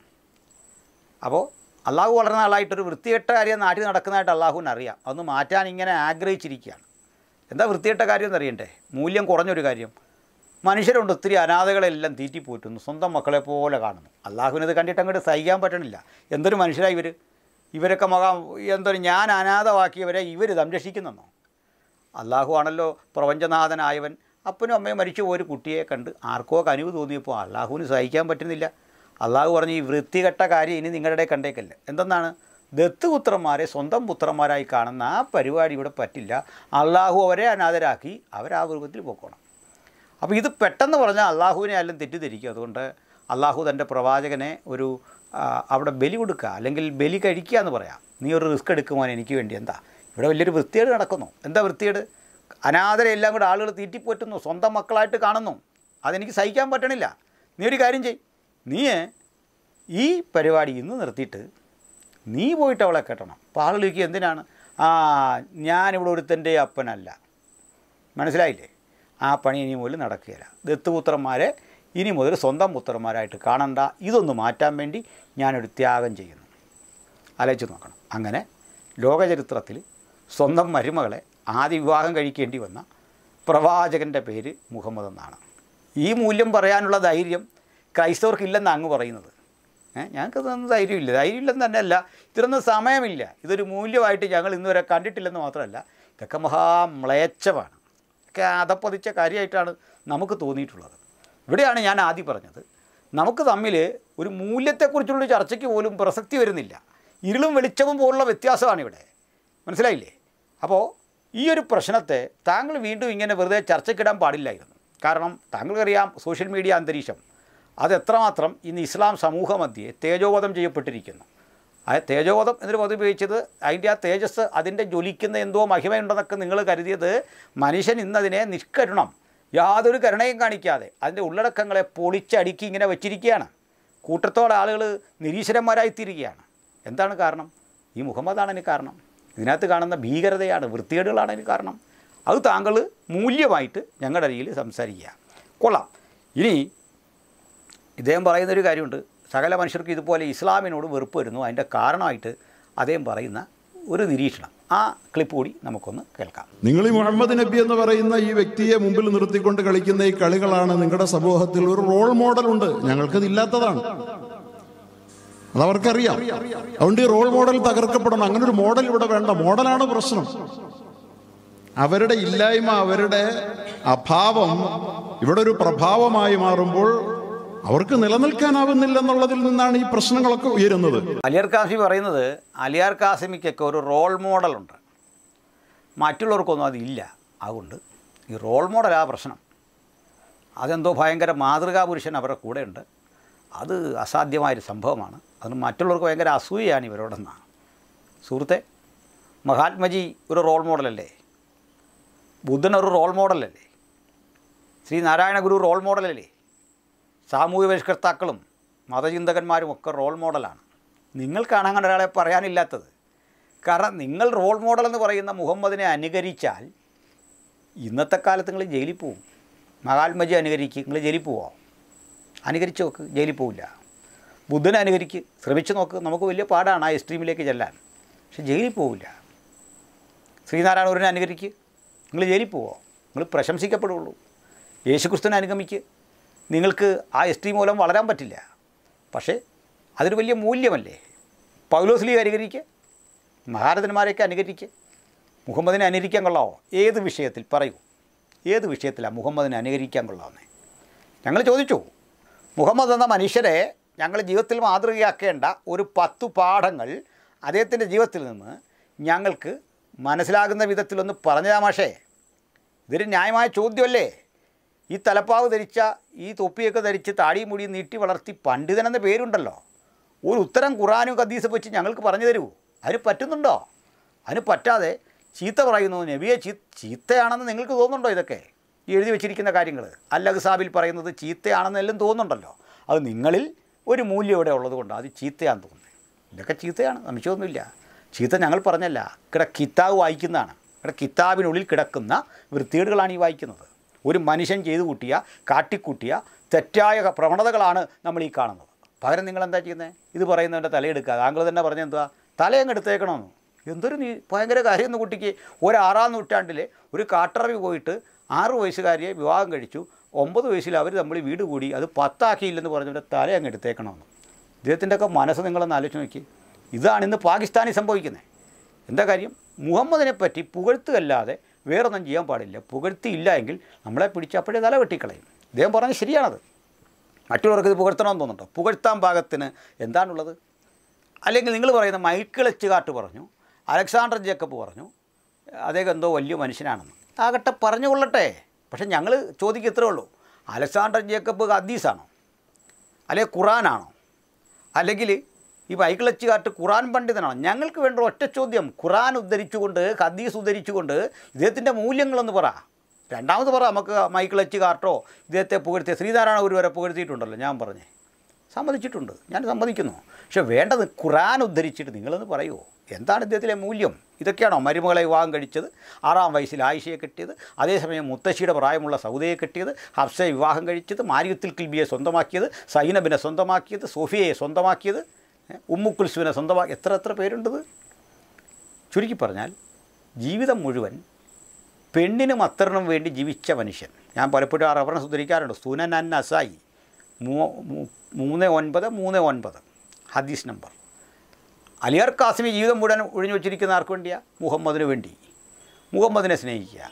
അപ്പോൾ അള്ളാഹു വളരെ നാളായിട്ടൊരു വൃത്തികെട്ട കാര്യം നാട്ടിൽ നടക്കുന്നതായിട്ട് അള്ളാഹുവിന് അറിയാം അതൊന്ന് മാറ്റാൻ ഇങ്ങനെ ആഗ്രഹിച്ചിരിക്കുകയാണ് എന്താ വൃത്തികെട്ട കാര്യം എന്നറിയണ്ടേ മൂല്യം കുറഞ്ഞൊരു കാര്യം മനുഷ്യരുണ്ട് ഒത്തിരി അനാഥകളെല്ലാം തീറ്റിപ്പോറ്റുന്നു സ്വന്തം മക്കളെ പോലെ കാണുന്നു അള്ളാഹുവിനത് കണ്ടിട്ട് അങ്ങോട്ട് സഹിക്കാൻ പറ്റണില്ല എന്തൊരു മനുഷ്യരാണ് ഇവർ ഇവരൊക്കെ മക എന്തൊരു ഞാൻ അനാഥമാക്കിയവരെ ഇവർ സംരക്ഷിക്കുന്നെന്നോ അള്ളാഹു ആണല്ലോ പ്രപഞ്ചനാഥനായവൻ അപ്പനും അമ്മയും മരിച്ചു ഒരു കുട്ടിയെ കണ്ട് ആർക്കോ കനിവ് തോന്നിയപ്പോൾ അള്ളാഹുവിന് സഹിക്കാൻ പറ്റുന്നില്ല അള്ളാഹു പറഞ്ഞു ഈ വൃത്തികെട്ട കാര്യം ഇനി നിങ്ങളുടെ കണ്ടേക്കല്ല എന്തെന്നാണ് ദത്തുപുത്രന്മാരെ സ്വന്തം പുത്രന്മാരായി കാണുന്ന ആ പരിപാടി ഇവിടെ പറ്റില്ല അള്ളാഹു അവരെ അനാഥരാക്കി അവരാ രൂപത്തിൽ പൊക്കോണം അപ്പോൾ ഇത് പെട്ടെന്ന് പറഞ്ഞാൽ അള്ളാഹുവിനെ എല്ലാം തെറ്റിദ്ധരിക്കും അതുകൊണ്ട് അള്ളാഹു തൻ്റെ പ്രവാചകനെ ഒരു അവിടെ ബലി കൊടുക്കുക അല്ലെങ്കിൽ ബലി കഴിക്കുക എന്ന് പറയാം നീ ഒരു റിസ്ക് എടുക്കുമോ എനിക്ക് വേണ്ടി എന്താ ഇവിടെ വലിയൊരു വൃത്തികേട് നടക്കുന്നു എന്താ വൃത്തികേട് അനാഥരെ എല്ലാം കൂടെ ആളുകൾ തീറ്റിപ്പോറ്റുന്നു സ്വന്തം മക്കളായിട്ട് കാണുന്നു അതെനിക്ക് സഹിക്കാൻ പറ്റണില്ല നീ ഒരു കാര്യം ചെയ് നീ ഈ പരിപാടി ഇന്ന് നിർത്തിയിട്ട് നീ പോയിട്ട് അവളെ കെട്ടണം അപ്പോൾ ആളുകൾക്ക് എന്തിനാണ് ആ ഞാനിവിടെ ഒരുത്തൻ്റെ അപ്പനല്ല മനസ്സിലായില്ലേ ആ പണി ഇനി മുതൽ നടക്കുകയില്ല ദത്തുപുത്രന്മാരെ ഇനി മുതൽ സ്വന്തം പുത്രന്മാരായിട്ട് കാണണ്ട ഇതൊന്ന് മാറ്റാൻ വേണ്ടി ഞാനൊരു ത്യാഗം ചെയ്യുന്നു അലച്ചു നോക്കണം അങ്ങനെ ലോകചരിത്രത്തിൽ സ്വന്തം മരുമകളെ ആദ്യ വിവാഹം കഴിക്കേണ്ടി വന്ന പ്രവാചകൻ്റെ പേര് മുഹമ്മദ് എന്നാണ് ഈ മൂല്യം പറയാനുള്ള ധൈര്യം ക്രൈസ്തവർക്കില്ലെന്ന് അങ്ങ് പറയുന്നത് ഞങ്ങൾക്ക് ഇതൊന്നും ധൈര്യമില്ല ധൈര്യമില്ലെന്ന് അല്ല ഇതിനൊന്നും സമയമില്ല ഇതൊരു മൂല്യമായിട്ട് ഞങ്ങൾ ഇന്നുവരെ കണ്ടിട്ടില്ലെന്ന് മാത്രമല്ല ഇതൊക്കെ മഹാമ്ലേച്ഛമാണ് ഒക്കെ അതപ്പതിച്ച കാര്യമായിട്ടാണ് നമുക്ക് തോന്നിയിട്ടുള്ളത് ഇവിടെയാണ് ഞാൻ ആദ്യം പറഞ്ഞത് നമുക്ക് തമ്മിൽ ഒരു മൂല്യത്തെക്കുറിച്ചുള്ള ചർച്ചയ്ക്ക് പോലും പ്രസക്തി വരുന്നില്ല ഇരുളും വെളിച്ചവും പോലുള്ള വ്യത്യാസമാണ് ഇവിടെ മനസ്സിലായില്ലേ അപ്പോൾ ഈ ഒരു പ്രശ്നത്തെ താങ്കൾ വീണ്ടും ഇങ്ങനെ വെറുതെ ചർച്ചയ്ക്കിടാൻ പാടില്ലായിരുന്നു കാരണം താങ്കൾക്കറിയാം സോഷ്യൽ മീഡിയ അന്തരീക്ഷം അതെത്രമാത്രം ഇന്ന് ഇസ്ലാം സമൂഹ മധ്യെ തേജോവധം ചെയ്യപ്പെട്ടിരിക്കുന്നു ആ തേജോവധം എന്നൊരു പദം ഉപയോഗിച്ചത് അതിൻ്റെ ആ തേജസ് അതിൻ്റെ ജ്വലിക്കുന്ന എന്തോ മഹിമയുണ്ടെന്നൊക്കെ നിങ്ങൾ കരുതിയത് മനുഷ്യൻ ഇന്നതിനെ നിഷ്കരുണം യാതൊരു കരുണയും കാണിക്കാതെ അതിൻ്റെ ഉള്ളടക്കങ്ങളെ പൊളിച്ചടുക്കി ഇങ്ങനെ വച്ചിരിക്കുകയാണ് കൂട്ടത്തോടെ ആളുകൾ നിരീശ്വരന്മാരായിത്തീരുകയാണ് എന്താണ് കാരണം ഈ മുഹമ്മദാണ് അതിന് കാരണം ഇതിനകത്ത് കാണുന്ന ഭീകരതയാണ് വൃത്തികേടുകളാണ് അതിന് കാരണം അത് താങ്കൾ മൂല്യമായിട്ട് ഞങ്ങളുടെ അരിയിൽ സംസാരിക്കുക കൊള്ളാം ഇനി ഇദ്ദേഹം പറയുന്നൊരു കാര്യമുണ്ട് സകല മനുഷ്യർക്ക് ഇതുപോലെ ഇസ്ലാമിനോട് വെറുപ്പ് വരുന്നു അതിൻ്റെ കാരണമായിട്ട് അദ്ദേഹം പറയുന്ന ഒരു നിരീക്ഷണം ആ ക്ലിപ്പ് കൂടി നമുക്കൊന്ന് കേൾക്കാം നിങ്ങൾ ഈ മുഹമ്മദ് നബി എന്ന് പറയുന്ന ഈ വ്യക്തിയെ മുമ്പിൽ നിർത്തിക്കൊണ്ട് കളിക്കുന്ന ഈ കളികളാണ് നിങ്ങളുടെ സമൂഹത്തിൽ ഒരു റോൾ മോഡലുണ്ട് ഞങ്ങൾക്കത് ഇല്ലാത്തതാണ് അത് അവർക്കറിയാം അതുകൊണ്ട് ഈ റോൾ മോഡൽ തകർക്കപ്പെടണം അങ്ങനെ ഒരു മോഡൽ ഇവിടെ വേണ്ട മോഡലാണ് പ്രശ്നം അവരുടെ ഇല്ലായ്മ അവരുടെ അഭാവം ഇവിടെ ഒരു പ്രഭാവമായി മാറുമ്പോൾ അവർക്ക് നിലനിൽക്കാനാവുന്നില്ല എന്നുള്ളതിൽ നിന്നാണ് ഈ പ്രശ്നങ്ങളൊക്കെ ഉയരുന്നത് അലിയാർ കാസി പറയുന്നത് അലിയാർ കാസിമിക്കൊക്കെ ഒരു റോൾ മോഡലുണ്ട് മറ്റുള്ളവർക്കൊന്നും അതില്ല അതുകൊണ്ട് ഈ റോൾ മോഡൽ ആ പ്രശ്നം അതെന്തോ ഭയങ്കര മാതൃകാപുരുഷൻ അവരുടെ കൂടെയുണ്ട് അത് അസാധ്യമായൊരു സംഭവമാണ് അതിന് മറ്റുള്ളവർക്ക് ഭയങ്കര അസൂയയാണ് ഇവരോടെന്നാണ് സുഹൃത്തെ മഹാത്മജി ഒരു റോൾ മോഡലല്ലേ ബുദ്ധൻ ഒരു റോൾ മോഡലല്ലേ ശ്രീ നാരായണ ഗുരു റോൾ മോഡലല്ലേ സാമൂഹ്യ പരിഷ്കർത്താക്കളും മതചിന്തകന്മാരും ഒക്കെ റോൾ മോഡലാണ് നിങ്ങൾക്കാണ് അങ്ങനെ ഒരാളെ പറയാനില്ലാത്തത് കാരണം നിങ്ങൾ റോൾ മോഡൽ എന്ന് പറയുന്ന മുഹമ്മദിനെ അനുകരിച്ചാൽ ഇന്നത്തെ കാലത്ത് നിങ്ങൾ ജയിലിൽ പോവും മഹാത്മജി അനുകരിക്കുക നിങ്ങൾ ജയിലിൽ പോവോ അനുകരിച്ചു നോക്ക് ജയിലിൽ പോവില്ല ബുദ്ധനെ അനുകരിക്ക് ശ്രമിച്ചു നോക്ക് നമുക്ക് വലിയ പാടാണ് ആ എക്സ്ട്രീമിലേക്ക് ചെല്ലാൻ പക്ഷെ ജയിലിൽ പോവില്ല ഗുരുവിനെ അനുകരിക്ക് നിങ്ങൾ ജയിലിൽ പോവോ നിങ്ങൾ പ്രശംസിക്കപ്പെടുള്ളൂ യേശുക്രിസ്തുവിനെ അനുഗമിക്ക് നിങ്ങൾക്ക് ആ എക്സ്ട്രീം മൂലം വളരാൻ പറ്റില്ല പക്ഷേ അതൊരു വലിയ മൂല്യമല്ലേ പൗലോസ്ലി അനുകരിക്ക് മഹാരഥന്മാരെയൊക്കെ അനുകരിക്ക് മുഹമ്മദിനെ അനുകരിക്കാൻ കൊള്ളാവോ ഏത് വിഷയത്തിൽ പറയൂ ഏത് വിഷയത്തിലാണ് മുഹമ്മദിനെ അനുകരിക്കാൻ കൊള്ളാവുന്നത് ഞങ്ങൾ ചോദിച്ചു മുഹമ്മദ് എന്ന മനുഷ്യരെ ഞങ്ങൾ ജീവിതത്തിൽ മാതൃകയാക്കേണ്ട ഒരു പത്തു പാഠങ്ങൾ അദ്ദേഹത്തിൻ്റെ ജീവിതത്തിൽ നിന്ന് ഞങ്ങൾക്ക് മനസ്സിലാകുന്ന വിധത്തിലൊന്ന് പറഞ്ഞതാ മാഷേ ഇതൊരു ന്യായമായ ചോദ്യമല്ലേ ഈ തലപ്പാവ് ധരിച്ച ഈ തൊപ്പിയൊക്കെ ധരിച്ച് താടിയും മുടി നീട്ടി വളർത്തി പണ്ഡിതനെന്ന പേരുണ്ടല്ലോ ഒരു ഉത്തരം ഖുറാനും കദീസ് വെച്ച് ഞങ്ങൾക്ക് പറഞ്ഞു തരൂ അതിന് പറ്റുന്നുണ്ടോ അതിന് പറ്റാതെ ചീത്ത പറയുന്നു നബിയെ ചീ ചീത്തയാണെന്ന് നിങ്ങൾക്ക് തോന്നുന്നുണ്ടോ ഇതൊക്കെ ഈ എഴുതി വെച്ചിരിക്കുന്ന കാര്യങ്ങൾ സാബിൽ പറയുന്നത് ചീത്തയാണെന്നെല്ലാം തോന്നുന്നുണ്ടല്ലോ അത് നിങ്ങളിൽ ഒരു മൂല്യം ഇവിടെ ഉള്ളത് കൊണ്ട് അത് ചീത്തയാണെന്ന് തോന്നുന്നത് ഇതൊക്കെ ചീത്തയാണ് സംശയമൊന്നുമില്ല ചീത്ത ഞങ്ങൾ പറഞ്ഞല്ല ഇവിടെ കിതാബ് വായിക്കുന്നതാണ് ഇവിടെ കിതാബിനുള്ളിൽ കിടക്കുന്ന വൃത്തികേടുകളാണ് ഈ വായിക്കുന്നത് ഒരു മനുഷ്യൻ ചെയ്തു കൂട്ടിയ കാട്ടിക്കൂട്ടിയ തെറ്റായ പ്രവണതകളാണ് നമ്മൾ ഈ കാണുന്നത് പകരം നിങ്ങൾ എന്താ ചെയ്യുന്നത് ഇത് പറയുന്നവൻ്റെ തലയെടുക്കുക താങ്കൾ തന്നെ പറഞ്ഞ എന്താ തലയങ്ങ് എടുത്തേക്കണമെന്ന് എന്തൊരു നീ ഭയങ്കര കാര്യമെന്ന് കുട്ടിക്ക് ഒരു നൂറ്റാണ്ടിൽ ഒരു കാട്ടറവി പോയിട്ട് ആറു വയസ്സുകാരിയെ വിവാഹം കഴിച്ചു ഒമ്പത് വയസ്സിൽ അവർ തമ്മിൽ വീട് കൂടി അത് പത്താക്കിയില്ലെന്ന് പറഞ്ഞവരുടെ തല അങ്ങ് എടുത്തേക്കണമെന്ന് ഇദ്ദേഹത്തിൻ്റെ ഒക്കെ മനസ്സ് നിങ്ങളൊന്ന് ആലോചിച്ച് നോക്കി ഇതാണ് ഇന്ന് പാകിസ്ഥാനിൽ സംഭവിക്കുന്നത് എന്താ കാര്യം മുഹമ്മദിനെ പറ്റി പുകഴ്ത്തുകല്ലാതെ വേറൊന്നും ചെയ്യാൻ പാടില്ല പുകഴ്ത്തിയില്ല എങ്കിൽ നമ്മളെ പിടിച്ച് അപ്പോഴേ തല വെട്ടിക്കളയും ഇദ്ദേഹം പറഞ്ഞത് ശരിയാണത് മറ്റുള്ളവർക്ക് ഇത് പുകഴ്ത്തണമെന്ന് തോന്നുന്നുണ്ടോ പുകഴ്ത്താൻ പാകത്തിന് എന്താണുള്ളത് അല്ലെങ്കിൽ നിങ്ങൾ പറയുന്ന മൈക്കിൾ എച്ചുകാട്ട് പറഞ്ഞു അലക്സാണ്ടർ ജേക്കബ് പറഞ്ഞു അദ്ദേഹം എന്തോ വലിയ മനുഷ്യനാണെന്ന് ആകട്ടെ പറഞ്ഞു കൊള്ളട്ടെ പക്ഷേ ഞങ്ങൾ ചോദിക്കുക ഇത്രേ ഉള്ളൂ അലക്സാണ്ടർ ജേക്കബ് ഹദീസാണോ അല്ലെങ്കിൽ ഖുറാനാണോ അല്ലെങ്കിൽ ഈ കാട്ട് ഖുറാൻ പണ്ഡിതനാണോ ഞങ്ങൾക്ക് വേണ്ട ഒറ്റ ചോദ്യം ഖുറാൻ ഉദ്ധരിച്ചുകൊണ്ട് ഹദീസ് ഉദ്ധരിച്ചുകൊണ്ട് ഇദ്ദേഹത്തിൻ്റെ മൂല്യങ്ങളൊന്ന് പറ രണ്ടാമത് പറ നമുക്ക് മൈക്കിളച്ച് കാട്ടോ ഇദ്ദേഹത്തെ പുകഴ്ത്തിയ ശ്രീനാരായണ ഒരു വരെ പുകഴ്ത്തിയിട്ടുണ്ടല്ലോ ഞാൻ പറഞ്ഞേ സമ്മതിച്ചിട്ടുണ്ട് ഞാൻ സമ്മതിക്കുന്നു പക്ഷെ വേണ്ടത് ഖുറാൻ ഉദ്ധരിച്ചിട്ട് നിങ്ങളൊന്ന് പറയുമോ എന്താണ് ഇദ്ദേഹത്തിലെ മൂല്യം ഇതൊക്കെയാണോ മരുമകളെ വിവാഹം കഴിച്ചത് ആറാം വയസ്സിൽ ആയിഷയെ കെട്ടിയത് അതേസമയം മുത്തശ്ശിയുടെ പ്രായമുള്ള സൗദയെ കെട്ടിയത് ഹർഷയെ വിവാഹം കഴിച്ചത് മാരിയുത്തിൽ കിൽബിയെ സ്വന്തമാക്കിയത് സൈനബിനെ സ്വന്തമാക്കിയത് സോഫിയയെ സ്വന്തമാക്കിയത് ഉമ്മുക്കുൽസുവിനെ സ്വന്തമാക്കി എത്ര എത്ര പേരുണ്ടത് ചുരുക്കി പറഞ്ഞാൽ ജീവിതം മുഴുവൻ പെണ്ണിനും അത്തറിനും വേണ്ടി ജീവിച്ച മനുഷ്യൻ ഞാൻ പലപ്പോഴും ആ റഫറൻസ് ഉദ്ധരിക്കാറുണ്ട് സുനൻ അൻ അസായി മൂന്ന് ഒൻപത് മൂന്ന് ഒൻപത് ഹദീസ് നമ്പർ അലിയർ കാസിമി ജീവിതം മുഴുവൻ ഒഴിഞ്ഞു വെച്ചിരിക്കുന്ന ആർക്ക് വേണ്ടിയാ മുഹമ്മദിന് വേണ്ടി മുഹമ്മദിനെ സ്നേഹിക്കുക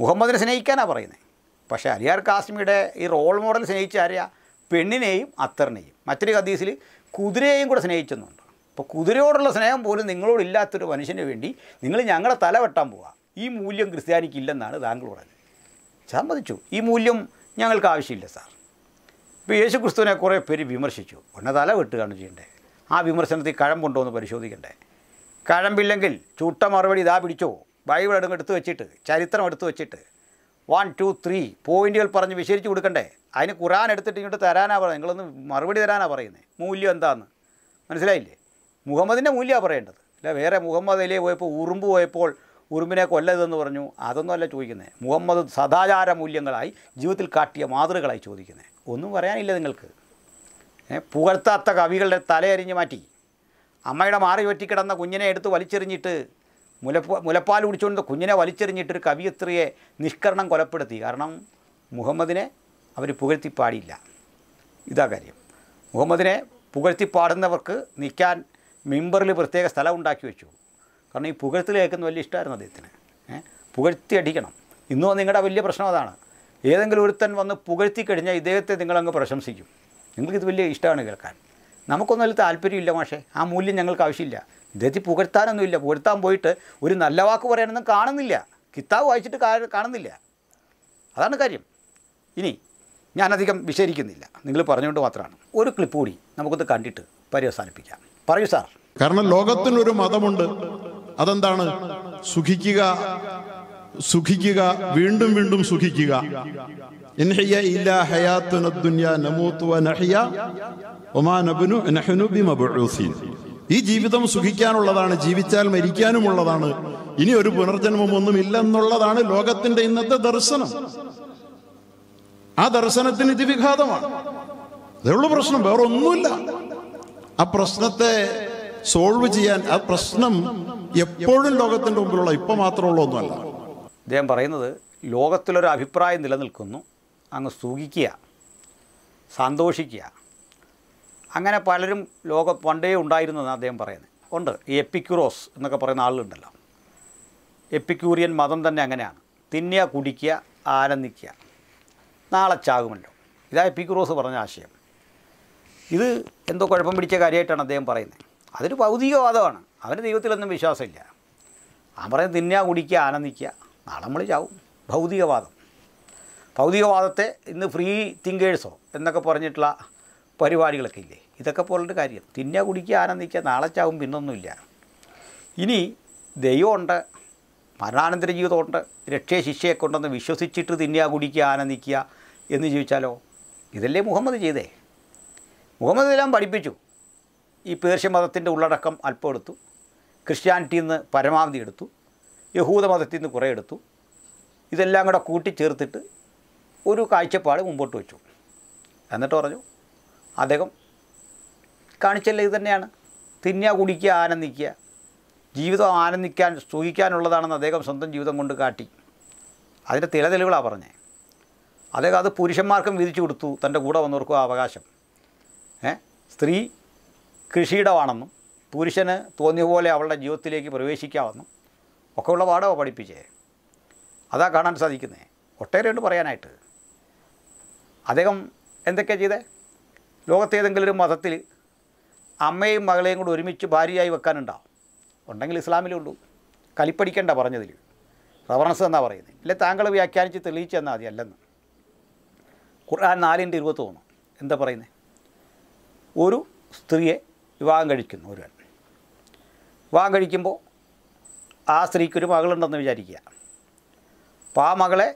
മുഹമ്മദിനെ സ്നേഹിക്കാനാണ് പറയുന്നത് പക്ഷേ അലിയാർ കാസ്മിയുടെ ഈ റോൾ മോഡൽ സ്നേഹിച്ച ആരെയാ പെണ്ണിനെയും അത്തറിനെയും മറ്റൊരു കദീസിൽ കുതിരയെയും കൂടെ സ്നേഹിച്ചെന്നുണ്ട് അപ്പോൾ കുതിരയോടുള്ള സ്നേഹം പോലും നിങ്ങളോടില്ലാത്തൊരു മനുഷ്യന് വേണ്ടി നിങ്ങൾ ഞങ്ങളെ തല വെട്ടാൻ പോവുക ഈ മൂല്യം ക്രിസ്ത്യാനിക്ക് ഇല്ലെന്നാണ് താങ്കൾ പറഞ്ഞത് സമ്മതിച്ചു ഈ മൂല്യം ഞങ്ങൾക്ക് ആവശ്യമില്ല സാർ ഇപ്പോൾ യേശു ക്രിസ്തുവിനെ കുറേ പേര് വിമർശിച്ചു ഉടനെ തല വെട്ടുകയാണ് ചെയ്യേണ്ടത് ആ വിമർശനത്തിൽ കഴമ്പുണ്ടോ എന്ന് പരിശോധിക്കണ്ടേ കഴമ്പില്ലെങ്കിൽ ചുട്ട മറുപടി ഇതാ പിടിച്ചോ ബൈബിൾ അടങ്ങ് എടുത്തു വെച്ചിട്ട് ചരിത്രം എടുത്തു വെച്ചിട്ട് വൺ ടു ത്രീ പോയിന്റുകൾ പറഞ്ഞ് വിശേഷിച്ച് കൊടുക്കണ്ടേ അതിന് ഖുറാൻ എടുത്തിട്ട് ഇങ്ങോട്ട് തരാനാണ് പറയുന്നത് നിങ്ങളൊന്ന് മറുപടി തരാനാണ് പറയുന്നത് മൂല്യം എന്താണെന്ന് മനസ്സിലായില്ലേ മുഹമ്മദിൻ്റെ മൂല്യമാണ് പറയേണ്ടത് അല്ല വേറെ മുഹമ്മദ് അലിയെ പോയപ്പോൾ ഉറുമ്പ് പോയപ്പോൾ ഉറുമ്പിനെ കൊല്ലതെന്ന് പറഞ്ഞു അല്ല ചോദിക്കുന്നത് മുഹമ്മദ് സദാചാര മൂല്യങ്ങളായി ജീവിതത്തിൽ കാട്ടിയ മാതൃകളായി ചോദിക്കുന്നത് ഒന്നും പറയാനില്ല നിങ്ങൾക്ക് പുകഴ്ത്താത്ത കവികളുടെ തലയരിഞ്ഞ് മാറ്റി അമ്മയുടെ മാറി ഒറ്റിക്കിടന്ന കുഞ്ഞിനെ എടുത്ത് വലിച്ചെറിഞ്ഞിട്ട് മുലപ്പ മുലപ്പാൽ കുടിച്ചുകൊണ്ട് കുഞ്ഞിനെ വലിച്ചെറിഞ്ഞിട്ട് ഒരു കവിയത്രിയെ നിഷ്കരണം കൊലപ്പെടുത്തി കാരണം മുഹമ്മദിനെ അവർ പുകഴ്ത്തി പാടിയില്ല ഇതാ കാര്യം മുഹമ്മദിനെ പുകഴ്ത്തി പാടുന്നവർക്ക് നിൽക്കാൻ മിമ്പറിൽ പ്രത്യേക സ്ഥലം ഉണ്ടാക്കി വെച്ചു കാരണം ഈ പുകഴ്ത്തിൽ കേൾക്കുന്ന വലിയ ഇഷ്ടമായിരുന്നു അദ്ദേഹത്തിന് പുകഴ്ത്തി അടിക്കണം ഇന്നോ നിങ്ങളുടെ വലിയ പ്രശ്നം അതാണ് ഏതെങ്കിലും ഒരുത്തൻ വന്ന് പുകഴ്ത്തി കഴിഞ്ഞാൽ ഇദ്ദേഹത്തെ നിങ്ങളങ്ങ് പ്രശംസിക്കും നിങ്ങൾക്കിത് വലിയ ഇഷ്ടമാണ് കേൾക്കാൻ നമുക്കൊന്നും അതിൽ താല്പര്യമില്ല മാഷേ ആ മൂല്യം ഞങ്ങൾക്ക് ആവശ്യമില്ല ഇദ്ദേഹത്തിൽ പുകഴ്ത്താനൊന്നുമില്ല പുകഴ്ത്താൻ പോയിട്ട് ഒരു നല്ല വാക്ക് പറയാനൊന്നും കാണുന്നില്ല കിതാബ് വായിച്ചിട്ട് കാണുന്നില്ല അതാണ് കാര്യം ഇനി ഞാനധികം വിശേഷിക്കുന്നില്ല നിങ്ങൾ പറഞ്ഞുകൊണ്ട് മാത്രമാണ് ഒരു ക്ലിപ്പ് കൂടി നമുക്കൊന്ന് കണ്ടിട്ട് പര്യവസാനിപ്പിക്കാം പറയൂ സാർ കാരണം ലോകത്തിനൊരു മതമുണ്ട് അതെന്താണ് സുഖിക്കുക സുഖിക്കുക വീണ്ടും വീണ്ടും സുഖിക്കുക ഇൻഹിയ ഇല്ലാ ഹയാത്തുന ദുനിയാ നമൂത്തു വ നഹിയ ഒമാ നബ്നു നഹ്നു ബിമബ്ഊസീൻ ഈ ജീവിതം സുഖിക്കാനുള്ളതാണ് ജീവിച്ചാൽ മരിക്കാനുമുള്ളതാണ് ഇനി ഒരു ഒന്നും ഇല്ലെന്നുള്ളതാണ് ലോകത്തിന്റെ ഇന്നത്തെ ദർശനം ആ ദർശനത്തിന് ഇത് വിഘാതമാണ് അതേയുള്ളൂ പ്രശ്നം വേറെ ഒന്നുമില്ല ആ പ്രശ്നത്തെ സോൾവ് ചെയ്യാൻ ആ പ്രശ്നം എപ്പോഴും ലോകത്തിന്റെ മുമ്പിലുള്ള ഇപ്പൊ മാത്രമുള്ള ഒന്നുമല്ല അദ്ദേഹം പറയുന്നത് ലോകത്തിലൊരു അഭിപ്രായം നിലനിൽക്കുന്നു അങ്ങ് സുഖിക്കുക സന്തോഷിക്കുക അങ്ങനെ പലരും ലോക പണ്ടേ ഉണ്ടായിരുന്നതെന്ന് അദ്ദേഹം പറയുന്നത് ഉണ്ട് ഈ എപ്പിക്യൂറോസ് എന്നൊക്കെ പറയുന്ന ആളുണ്ടല്ലോ എപ്പിക്യൂറിയൻ മതം തന്നെ അങ്ങനെയാണ് തിന്നുക കുടിക്കുക ആനന്ദിക്കുക നാളെ ചാകുമല്ലോ ഇതാ എപ്പിക്യൂറോസ് പറഞ്ഞ ആശയം ഇത് എന്തോ കുഴപ്പം പിടിച്ച കാര്യമായിട്ടാണ് അദ്ദേഹം പറയുന്നത് അതൊരു ഭൗതികവാദമാണ് അവന് ദൈവത്തിലൊന്നും വിശ്വാസമില്ല അവൻ പറയുന്നത് തിന്നുക കുടിക്കുക ആനന്ദിക്കുക നാളെ നമ്മൾ ചാവും ഭൗതികവാദം ഭൗതികവാദത്തെ ഇന്ന് ഫ്രീ തിങ്കേഴ്സോ എന്നൊക്കെ പറഞ്ഞിട്ടുള്ള പരിപാടികളൊക്കെ ഇല്ലേ ഇതൊക്കെ പോലൊരു കാര്യം തിന്നുക കുടിക്കുക ആനന്ദിക്കുക നാളെ ചാവും പിന്നൊന്നുമില്ല ഇനി ദൈവമുണ്ട് മരണാനന്തര ജീവിതമുണ്ട് രക്ഷയ ശിക്ഷയൊക്കെ ഉണ്ടെന്ന് വിശ്വസിച്ചിട്ട് തിന്നുക കുടിക്കുക ആനന്ദിക്കുക എന്ന് ചോദിച്ചാലോ ഇതല്ലേ മുഹമ്മദ് ചെയ്തേ മുഹമ്മദ് എല്ലാം പഠിപ്പിച്ചു ഈ പേർഷ്യ മതത്തിൻ്റെ ഉള്ളടക്കം അല്പം എടുത്തു ക്രിസ്ത്യാനിറ്റിയിൽ നിന്ന് പരമാവധി എടുത്തു യഹൂദ മതത്തിൽ നിന്ന് കുറേ എടുത്തു ഇതെല്ലാം കൂടെ കൂട്ടിച്ചേർത്തിട്ട് ഒരു കാഴ്ചപ്പാട് മുമ്പോട്ട് വെച്ചു എന്നിട്ട് പറഞ്ഞു അദ്ദേഹം കാണിച്ചല്ലേ ഇത് തന്നെയാണ് തിന്നുക കുടിക്കുക ആനന്ദിക്കുക ജീവിതം ആനന്ദിക്കാൻ സുഖിക്കാനുള്ളതാണെന്ന് അദ്ദേഹം സ്വന്തം ജീവിതം കൊണ്ട് കാട്ടി അതിൻ്റെ തിളതെളിവുകളാണ് പറഞ്ഞത് അദ്ദേഹം അത് പുരുഷന്മാർക്കും വിധിച്ചു കൊടുത്തു തൻ്റെ കൂടെ വന്നവർക്കും ആ അവകാശം ഏ സ്ത്രീ കൃഷിയിടമാണെന്നും പുരുഷന് തോന്നിയ പോലെ അവളുടെ ജീവിതത്തിലേക്ക് പ്രവേശിക്കാമെന്നും ഒക്കെയുള്ള പാഠമാണ് പഠിപ്പിച്ചേ അതാ കാണാൻ സാധിക്കുന്നത് ഒട്ടേറെയുണ്ട് പറയാനായിട്ട് അദ്ദേഹം എന്തൊക്കെയാണ് ചെയ്തത് ലോകത്തേതെങ്കിലും ഒരു മതത്തിൽ അമ്മയും മകളെയും കൂടെ ഒരുമിച്ച് ഭാര്യയായി വെക്കാനുണ്ടാവും ഉണ്ടെങ്കിൽ ഇസ്ലാമിലുള്ളൂ കലിപ്പടിക്കണ്ട പറഞ്ഞതിൽ റവറൻസ് എന്നാണ് പറയുന്നത് ഇല്ലേ താങ്കൾ വ്യാഖ്യാനിച്ച് തെളിയിച്ചു തന്നാൽ മതി അല്ലെന്ന് ഖുർആൻ നാലിൻ്റെ ഇരുപത്തൊന്ന് എന്താ പറയുന്നത് ഒരു സ്ത്രീയെ വിവാഹം കഴിക്കുന്നു ഒരുവൻ വിവാഹം കഴിക്കുമ്പോൾ ആ സ്ത്രീക്കൊരു മകളുണ്ടെന്ന് വിചാരിക്കുക അപ്പോൾ ആ മകളെ